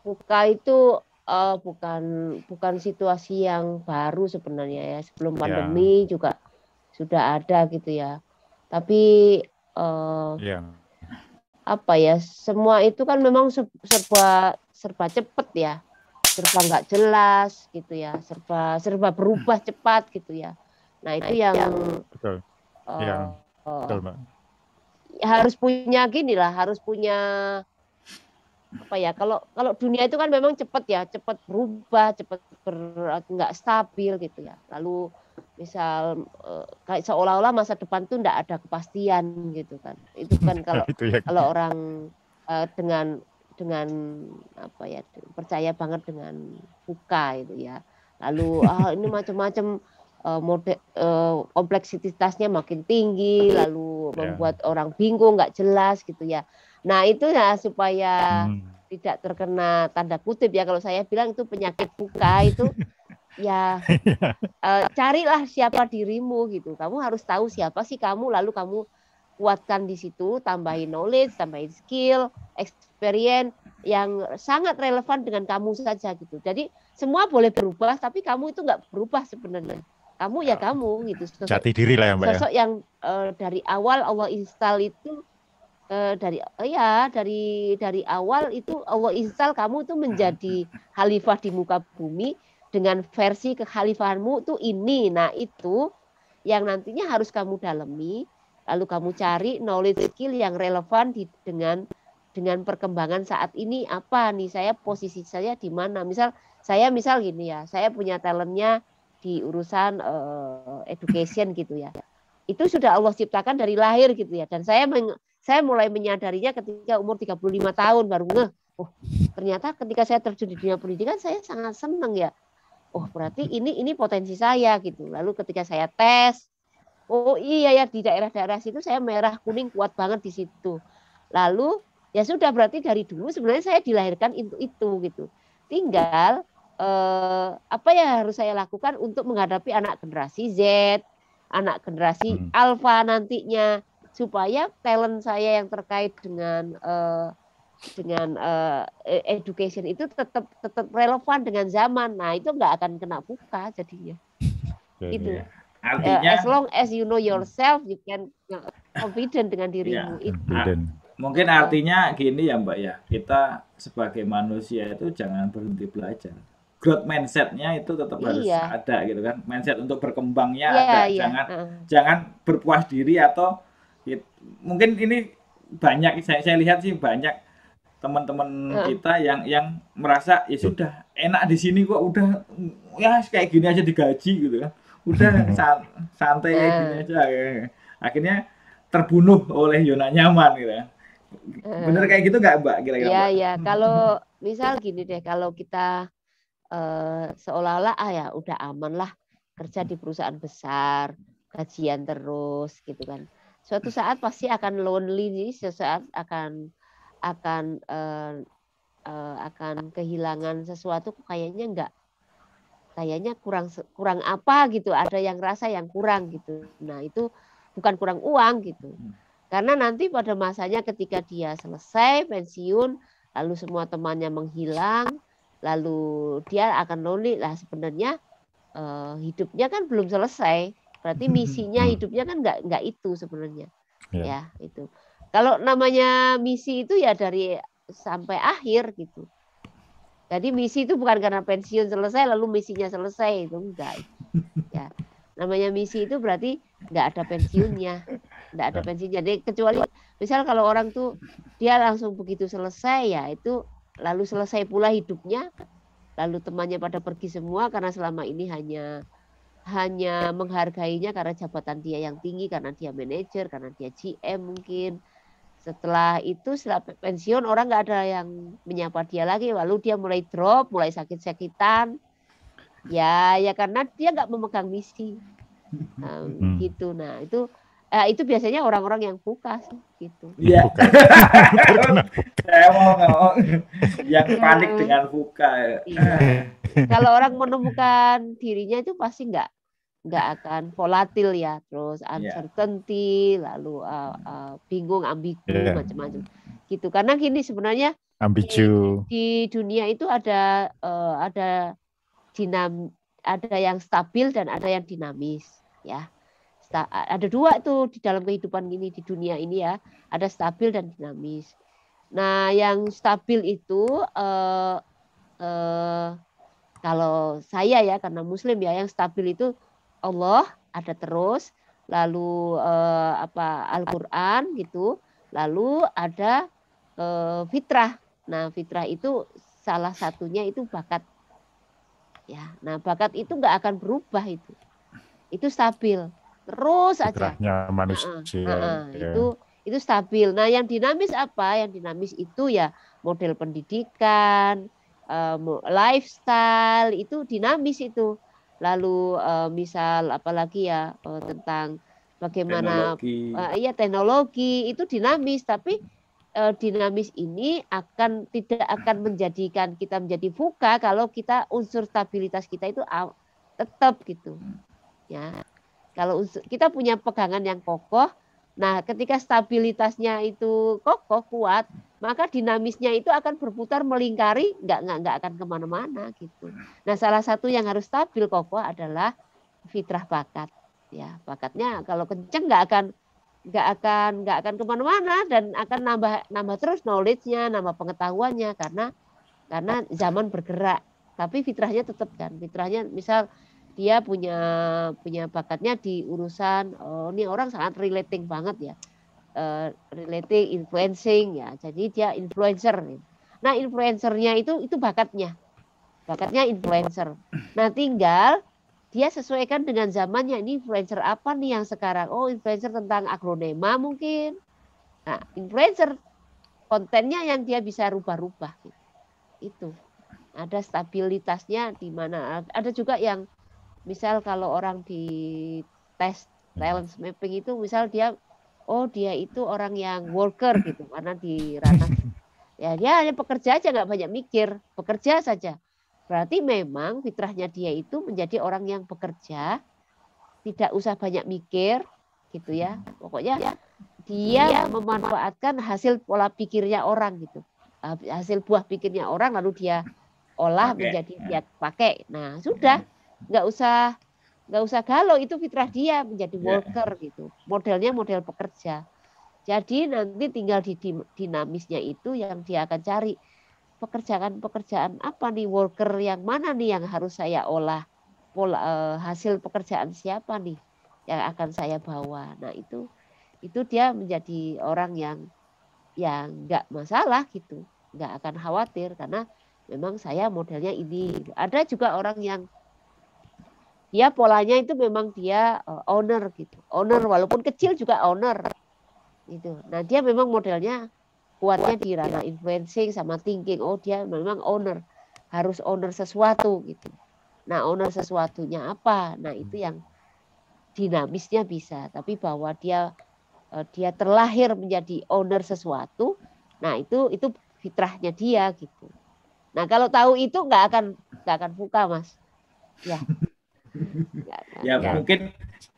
buka itu uh, bukan bukan situasi yang baru sebenarnya ya. Sebelum ya. pandemi juga sudah ada gitu ya. Tapi uh, eh, yeah. apa ya? Semua itu kan memang serba serba cepat ya. Serba nggak jelas gitu ya. Serba serba berubah hmm. cepat gitu ya. Nah, itu yang betul. Uh, eh, yeah. betul, Harus punya gini lah, harus punya apa ya kalau kalau dunia itu kan memang cepat ya cepat berubah cepat nggak stabil gitu ya lalu misal eh, kayak seolah-olah masa depan tuh nggak ada kepastian gitu kan itu kan kalau itu ya. kalau orang eh, dengan dengan apa ya percaya banget dengan buka itu ya lalu ah ini macam-macam eh, mode kompleksitasnya makin tinggi lalu yeah. membuat orang bingung nggak jelas gitu ya Nah itu ya supaya hmm. tidak terkena tanda kutip ya kalau saya bilang itu penyakit buka itu ya uh, carilah siapa dirimu gitu. Kamu harus tahu siapa sih kamu lalu kamu kuatkan di situ, tambahin knowledge, tambahin skill, experience yang sangat relevan dengan kamu saja gitu. Jadi semua boleh berubah tapi kamu itu nggak berubah sebenarnya kamu ya, ya. kamu gitu sosok, jati diri lah ya mbak ya. sosok ya. yang uh, dari awal Allah install itu eh, dari ya dari dari awal itu Allah install kamu tuh menjadi hmm. khalifah di muka bumi dengan versi kekhalifahanmu tuh ini. Nah, itu yang nantinya harus kamu dalami, lalu kamu cari knowledge skill yang relevan di, dengan dengan perkembangan saat ini apa nih saya posisi saya di mana misal saya misal gini ya saya punya talentnya di urusan uh, education gitu ya itu sudah Allah ciptakan dari lahir gitu ya dan saya meng, saya mulai menyadarinya ketika umur 35 tahun baru ngeh. Oh, ternyata ketika saya terjun di dunia pendidikan saya sangat senang ya. Oh, berarti ini ini potensi saya gitu. Lalu ketika saya tes, oh iya ya di daerah-daerah situ saya merah kuning kuat banget di situ. Lalu ya sudah berarti dari dulu sebenarnya saya dilahirkan untuk itu gitu. Tinggal eh, apa yang harus saya lakukan untuk menghadapi anak generasi Z, anak generasi hmm. alfa nantinya supaya talent saya yang terkait dengan uh, dengan uh, education itu tetap tetap relevan dengan zaman. Nah, itu nggak akan kena buka jadinya. itu. Ya. Eh, artinya uh, as long as you know yourself, you can uh, confident dengan ya. dirimu yeah. itu. Confident. Mungkin artinya gini ya Mbak ya, kita sebagai manusia itu jangan berhenti belajar. Growth mindsetnya itu tetap harus iya. ada gitu kan, mindset untuk berkembangnya yeah, ada. Yeah. Jangan uh. jangan berpuas diri atau mungkin ini banyak saya, saya lihat sih banyak teman-teman hmm. kita yang yang merasa ya sudah enak di sini kok udah ya kayak gini aja digaji gitu kan udah hmm. san, santai kayak gini hmm. aja akhirnya terbunuh oleh zona nyaman gitu kan hmm. bener kayak gitu nggak mbak kira-kira ya ya kalau misal gini deh kalau kita eh, seolah-olah ah ya udah aman lah kerja di perusahaan besar gajian terus gitu kan suatu saat pasti akan lonely suatu sesaat akan akan uh, uh, akan kehilangan sesuatu kayaknya enggak kayaknya kurang kurang apa gitu ada yang rasa yang kurang gitu nah itu bukan kurang uang gitu hmm. karena nanti pada masanya ketika dia selesai pensiun lalu semua temannya menghilang lalu dia akan lonely lah sebenarnya uh, hidupnya kan belum selesai Berarti misinya hmm. hidupnya kan nggak nggak itu sebenarnya. Yeah. Ya, itu. Kalau namanya misi itu ya dari sampai akhir gitu. Jadi misi itu bukan karena pensiun selesai lalu misinya selesai itu enggak. Ya. Namanya misi itu berarti nggak ada pensiunnya. nggak ada ya. pensiunnya. Jadi kecuali misal kalau orang tuh dia langsung begitu selesai ya itu lalu selesai pula hidupnya lalu temannya pada pergi semua karena selama ini hanya hanya menghargainya karena jabatan dia yang tinggi, karena dia manajer, karena dia GM mungkin. Setelah itu setelah pensiun orang nggak ada yang menyapa dia lagi, lalu dia mulai drop, mulai sakit-sakitan. Ya, ya karena dia nggak memegang misi. Um, hmm. Gitu. Nah itu eh, itu biasanya orang-orang yang buka gitu. Iya. Saya mau yang iya. panik dengan buka. Ya. Kalau orang menemukan dirinya itu pasti nggak nggak akan volatil ya, terus iya. uncertainty, yeah. lalu uh, uh, bingung, ambigu yeah. macam-macam gitu. Karena gini sebenarnya ambigu di, di dunia itu ada uh, ada dinam ada yang stabil dan ada yang dinamis ya sta, ada dua itu di dalam kehidupan ini di dunia ini ya, ada stabil dan dinamis. Nah, yang stabil itu eh, eh, kalau saya ya karena muslim ya, yang stabil itu Allah ada terus, lalu eh, apa Al-Qur'an gitu, lalu ada eh, fitrah. Nah, fitrah itu salah satunya itu bakat ya nah bakat itu nggak akan berubah itu itu stabil terus aja. manusia. Uh -uh, uh -uh. Itu itu stabil. Nah, yang dinamis apa? Yang dinamis itu ya model pendidikan, um, lifestyle itu dinamis itu. Lalu uh, misal apalagi ya uh, tentang bagaimana teknologi. Uh, ya teknologi itu dinamis tapi uh, dinamis ini akan tidak akan menjadikan kita menjadi buka kalau kita unsur stabilitas kita itu tetap gitu. Ya. Kalau kita punya pegangan yang kokoh, nah ketika stabilitasnya itu kokoh kuat, maka dinamisnya itu akan berputar melingkari, nggak nggak nggak akan kemana-mana gitu. Nah salah satu yang harus stabil kokoh adalah fitrah bakat, ya bakatnya kalau kenceng nggak akan nggak akan nggak akan kemana-mana dan akan nambah nambah terus knowledge-nya, nambah pengetahuannya karena karena zaman bergerak tapi fitrahnya tetap kan fitrahnya misal dia punya punya bakatnya di urusan oh, ini orang sangat relating banget ya uh, relating influencing ya jadi dia influencer nah influencernya itu itu bakatnya bakatnya influencer nah tinggal dia sesuaikan dengan zamannya ini influencer apa nih yang sekarang oh influencer tentang agronema mungkin nah influencer kontennya yang dia bisa rubah-rubah itu ada stabilitasnya di mana ada juga yang misal kalau orang di tes hmm. talent mapping itu misal dia oh dia itu orang yang worker gitu karena di ranah ya dia hanya pekerja aja nggak banyak mikir bekerja saja berarti memang fitrahnya dia itu menjadi orang yang bekerja tidak usah banyak mikir gitu ya pokoknya ya, dia ya. memanfaatkan hasil pola pikirnya orang gitu hasil buah pikirnya orang lalu dia olah okay. menjadi ya. dia pakai nah sudah ya nggak usah nggak usah galau itu fitrah dia menjadi iya. worker gitu modelnya model pekerja jadi nanti tinggal di dinamisnya itu yang dia akan cari pekerjaan-pekerjaan apa nih worker yang mana nih yang harus saya olah pola eh, hasil pekerjaan siapa nih yang akan saya bawa nah itu itu dia menjadi orang yang yang nggak masalah gitu nggak akan khawatir karena memang saya modelnya ini ada juga orang yang dia polanya itu memang dia eh, owner gitu owner walaupun kecil juga owner gitu nah dia memang modelnya kuatnya di ranah influencing sama thinking oh dia memang owner harus owner sesuatu gitu nah owner sesuatunya apa nah itu yang dinamisnya bisa tapi bahwa dia eh, dia terlahir menjadi owner sesuatu nah itu itu fitrahnya dia gitu nah kalau tahu itu nggak akan nggak akan buka mas ya Ya ya, ya, ya mungkin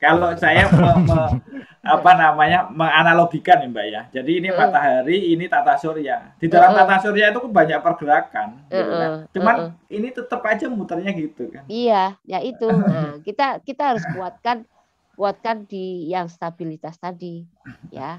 kalau saya me, me, apa namanya menganalogikan ya mbak ya jadi ini uh. matahari ini tata surya di dalam uh. tata surya itu banyak pergerakan uh. gitu kan. Hmm, cuman uh. ini tetap aja muternya gitu kan iya ya itu nah, kita kita harus kuatkan kuatkan di yang stabilitas tadi ya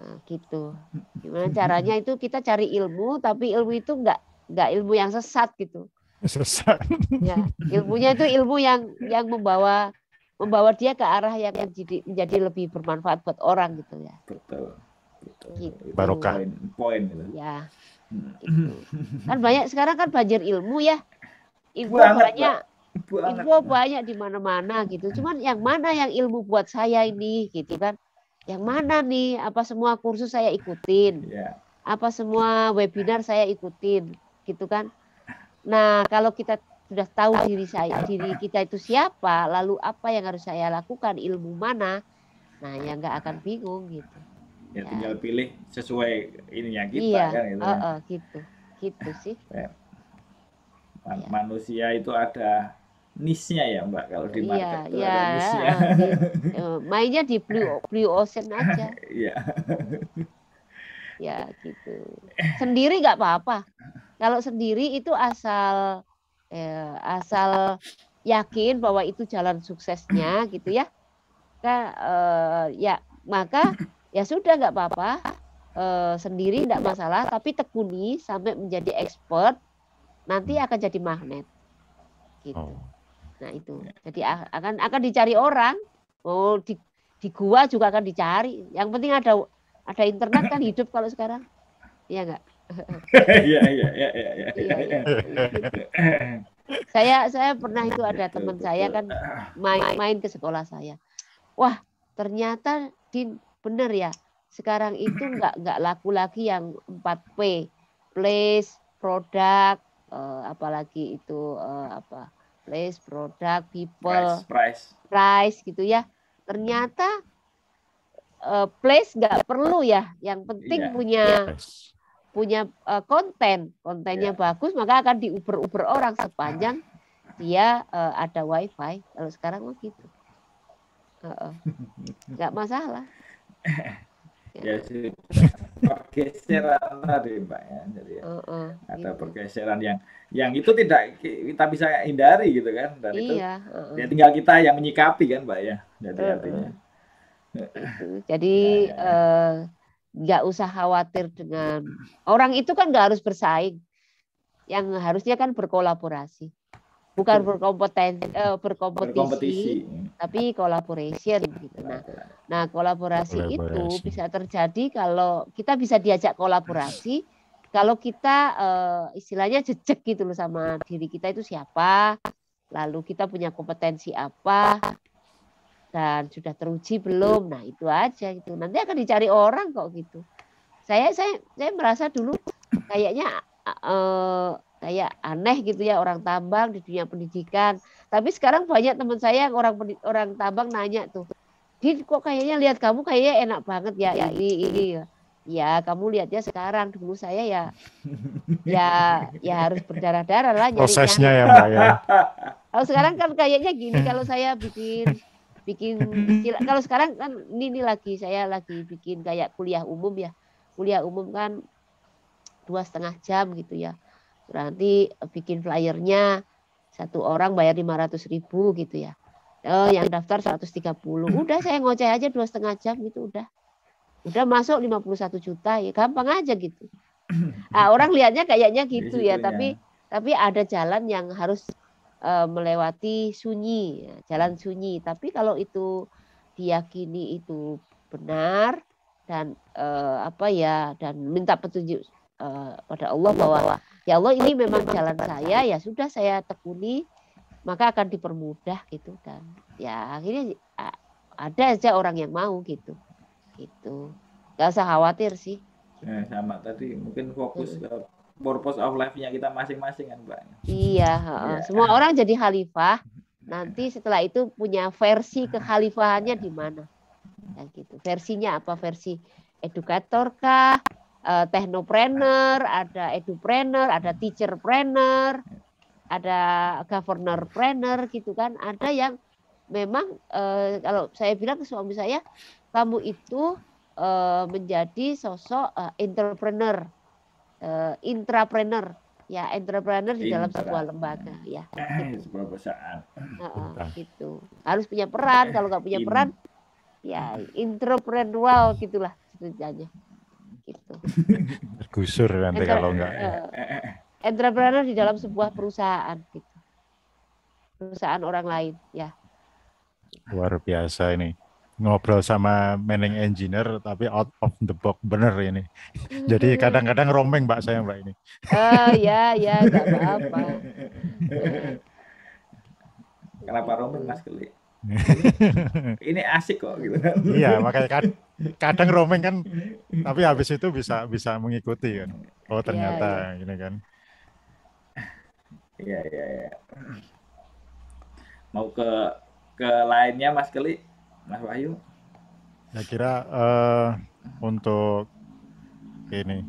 nah, gitu gimana caranya itu kita cari ilmu tapi ilmu itu enggak enggak ilmu yang sesat gitu selesai. Ya, ilmunya itu ilmu yang yang membawa membawa dia ke arah yang menjadi menjadi lebih bermanfaat buat orang gitu ya. Betul. betul. Gitu. Barokah. Poin, Ya. Hmm. Kan banyak sekarang kan banjir ilmu ya. Ilmu banget, banyak. Banget. Ilmu banyak di mana-mana gitu. Cuman yang mana yang ilmu buat saya ini gitu kan. Yang mana nih apa semua kursus saya ikutin. Ya. Apa semua webinar saya ikutin gitu kan Nah, kalau kita sudah tahu diri saya, diri kita itu siapa, lalu apa yang harus saya lakukan, ilmu mana, nah ya nggak akan bingung gitu. Ya, ya. tinggal pilih sesuai ininya kita iya, kan gitu. Uh, uh, gitu, gitu sih. Ya. Man ya. Manusia itu ada nisnya ya mbak kalau di iya, market ya, ada nisnya. Ya, eh, mainnya di blue blue ocean aja. Iya. ya gitu. Sendiri nggak apa-apa. Kalau sendiri itu asal eh, asal yakin bahwa itu jalan suksesnya gitu ya. maka eh, ya maka ya sudah nggak apa-apa eh, sendiri nggak masalah tapi tekuni sampai menjadi expert nanti akan jadi magnet gitu. Oh. Nah itu jadi akan akan dicari orang. Oh di di gua juga akan dicari. Yang penting ada ada internet kan hidup kalau sekarang. Iya enggak? Iya iya iya, iya iya iya iya. Saya saya pernah itu ada teman saya kan main-main ke sekolah saya. Wah ternyata Din bener ya. Sekarang itu nggak nggak laku lagi yang 4 P, place, product uh, apalagi itu uh, apa place, product people, price, price, price gitu ya. Ternyata uh, place nggak perlu ya. Yang penting yeah. punya yeah punya uh, konten, kontennya yeah. bagus, maka akan diuber-uber orang sepanjang nah. dia uh, ada wifi. Kalau sekarang mah gitu, uh-uh. masalah. ya, ya. sih pergeseran tadi mbak ya jadi uh, uh, ada gitu. pergeseran yang yang itu tidak kita bisa hindari gitu kan dan iya, itu uh, uh. ya tinggal kita yang menyikapi kan mbak ya jadi uh, artinya uh. jadi ya, ya. Uh, nggak usah khawatir dengan orang itu kan nggak harus bersaing yang harusnya kan berkolaborasi bukan berkompetensi eh, berkompetisi, berkompetisi tapi kolaborasi. gitu nah nah kolaborasi, kolaborasi itu bisa terjadi kalau kita bisa diajak kolaborasi kalau kita eh, istilahnya jejak gitu loh sama diri kita itu siapa lalu kita punya kompetensi apa dan sudah teruji belum nah itu aja gitu nanti akan dicari orang kok gitu saya saya saya merasa dulu kayaknya uh, kayak aneh gitu ya orang tambang di dunia pendidikan tapi sekarang banyak teman saya orang orang tambang nanya tuh di kok kayaknya lihat kamu kayaknya enak banget ya, ya ini ini ya, ya kamu lihatnya sekarang dulu saya ya ya ya harus berdarah darah lah prosesnya ya mbak ya kalau sekarang kan kayaknya gini kalau saya bikin bikin kalau sekarang kan ini, ini lagi saya lagi bikin kayak kuliah umum ya kuliah umum kan dua setengah jam gitu ya nanti bikin flyernya satu orang bayar lima ratus ribu gitu ya oh yang daftar 130 udah saya ngoceh aja dua setengah jam gitu udah udah masuk 51 juta ya gampang aja gitu nah, orang lihatnya kayaknya gitu ya, ya tapi tapi ada jalan yang harus Eh, melewati sunyi, jalan hmm. sunyi. Tapi kalau itu diyakini itu benar dan eh, apa ya dan minta petunjuk eh, pada Allah bahwa ya Allah ini memang jalan saya ya sudah saya tekuni maka akan dipermudah gitu dan ya akhirnya ada aja orang yang mau gitu gitu nggak usah khawatir sih eh, sama tadi mungkin fokus hmm. ke purpose of life-nya kita masing-masing kan Mbak. Iya, iya. semua orang jadi khalifah. Nanti iya. setelah itu punya versi kekhalifahannya di mana? Ya gitu. Versinya apa? Versi edukator kah? Eh, teknopreneur, ada edupreneur, ada teacherpreneur, ada governorpreneur gitu kan. Ada yang memang eh, kalau saya bilang ke suami saya, kamu itu eh, menjadi sosok eh, entrepreneur uh, intrapreneur ya entrepreneur di dalam sebuah lembaga ya gitu. sebuah perusahaan uh, uh, gitu harus punya peran kalau nggak punya peran ya intrapreneurial gitulah ceritanya gitu tergusur nanti Entra, kalau nggak uh, entrepreneur di dalam sebuah perusahaan gitu perusahaan orang lain ya luar biasa ini ngobrol sama manning engineer tapi out of the box bener ini. Jadi kadang-kadang romeng mbak saya mbak ini. Oh ya ya Kenapa romeng mas Keli? ini asik kok gitu kan. Iya makanya kad kadang romeng kan tapi habis itu bisa bisa mengikuti kan. Oh ternyata ya, ya. ini iya. gitu kan. Iya iya iya. Mau ke ke lainnya Mas Keli? Mas Wahyu? Saya kira uh, untuk ini.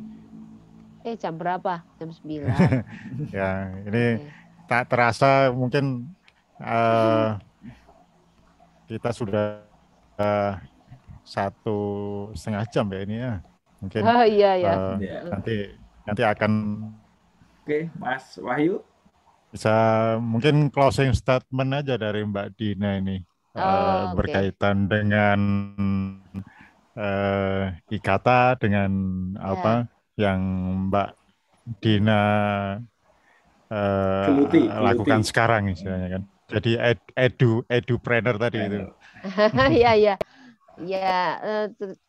Eh jam berapa? Jam 9. ya, ini okay. tak terasa mungkin uh, kita sudah uh, satu setengah jam ya ini ya. Mungkin oh, iya, ya. iya. Uh, nanti nanti akan Oke, okay, Mas Wahyu. Bisa mungkin closing statement aja dari Mbak Dina ini. Eh, oh, okay. berkaitan dengan uh, eh, ikata dengan yeah. apa ya. yang Mbak Dina uh, eh, Kemuti. lakukan sekarang istilahnya kan. Jadi edu edupreneur tadi itu. Iya iya. Ya,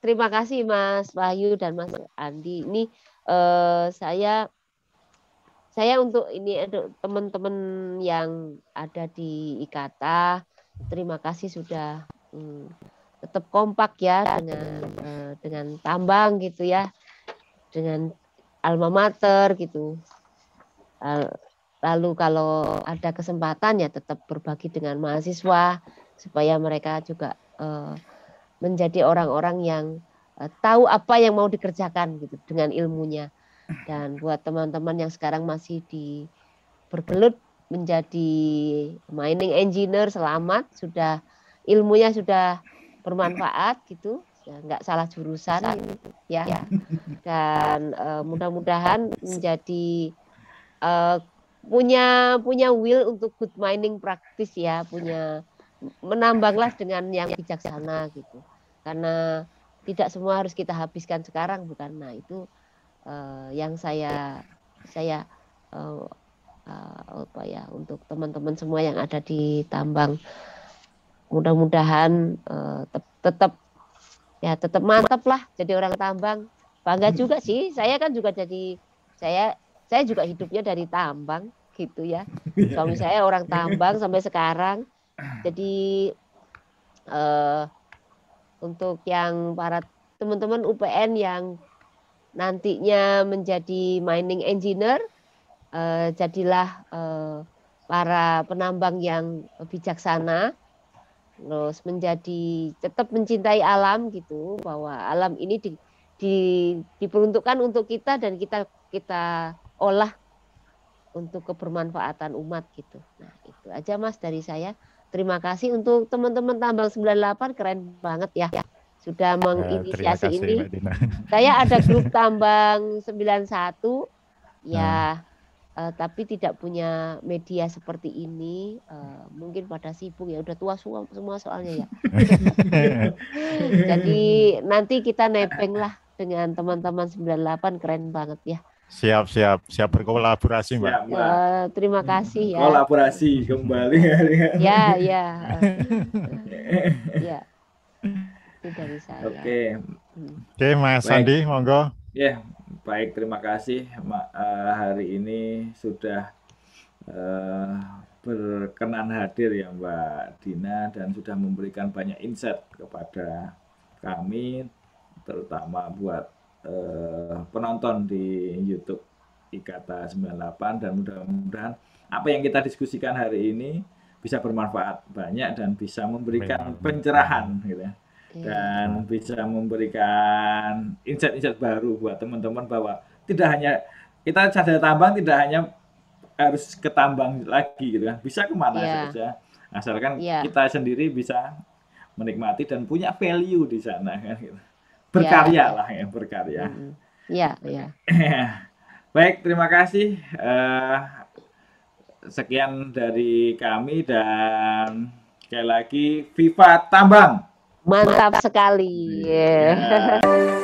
terima kasih Mas Wahyu dan Mas Andi. Ini eh, saya saya untuk ini teman-teman yang ada di Ikata terima kasih sudah hmm, tetap kompak ya dengan uh, dengan tambang gitu ya dengan alma mater gitu lalu kalau ada kesempatan ya tetap berbagi dengan mahasiswa supaya mereka juga uh, menjadi orang-orang yang uh, tahu apa yang mau dikerjakan gitu dengan ilmunya dan buat teman-teman yang sekarang masih di bergelut menjadi mining engineer selamat sudah ilmunya sudah bermanfaat gitu ya, nggak salah jurusan gitu, ya. dan uh, mudah-mudahan menjadi uh, punya punya will untuk good mining praktis ya punya menambanglah dengan yang bijaksana gitu karena tidak semua harus kita habiskan sekarang bukan nah itu uh, yang saya saya uh, uh, apa ya untuk teman-teman semua yang ada di tambang mudah-mudahan uh, eh, tetap ya tetap mantap lah jadi orang tambang bangga juga hmm. sih saya kan juga jadi saya saya juga hidupnya dari tambang gitu ya iya, suami iya. saya orang tambang sampai sekarang jadi uh, untuk yang para teman-teman UPN yang nantinya menjadi mining engineer eh, jadilah eh, para penambang yang bijaksana terus menjadi tetap mencintai alam gitu bahwa alam ini di, di, diperuntukkan untuk kita dan kita kita olah untuk kebermanfaatan umat gitu. Nah, itu aja Mas dari saya. Terima kasih untuk teman-teman Tambang 98 keren banget ya. Sudah ya, menginisiasi ya, kasih, ini. Saya ada grup Tambang 91 ya. Nah uh, tapi tidak punya media seperti ini uh, mungkin pada sibuk ya udah tua semua, semua soalnya ya jadi nanti kita nepeng lah dengan teman-teman 98 keren banget ya siap siap siap berkolaborasi mbak ya, terima kasih ya kolaborasi kembali ya ya ya itu dari saya oke okay. Hmm. oke okay, mas Sandi monggo ya yeah. Baik, terima kasih eh, hari ini sudah eh, berkenan hadir ya Mbak Dina dan sudah memberikan banyak insight kepada kami terutama buat eh, penonton di YouTube Ikata 98 dan mudah-mudahan apa yang kita diskusikan hari ini bisa bermanfaat banyak dan bisa memberikan pencerahan gitu ya. Iya. dan bisa memberikan insight-insight baru buat teman-teman bahwa tidak hanya kita sadar tambang tidak hanya harus ke tambang lagi gitu kan bisa kemana yeah. saja asalkan yeah. kita sendiri bisa menikmati dan punya value di sana kan gitu. Iya. berkarya yeah. lah yang berkarya -hmm. ya yeah, baik terima kasih uh, sekian dari kami dan sekali lagi Viva Tambang Mantap, Mantap sekali. Yeah.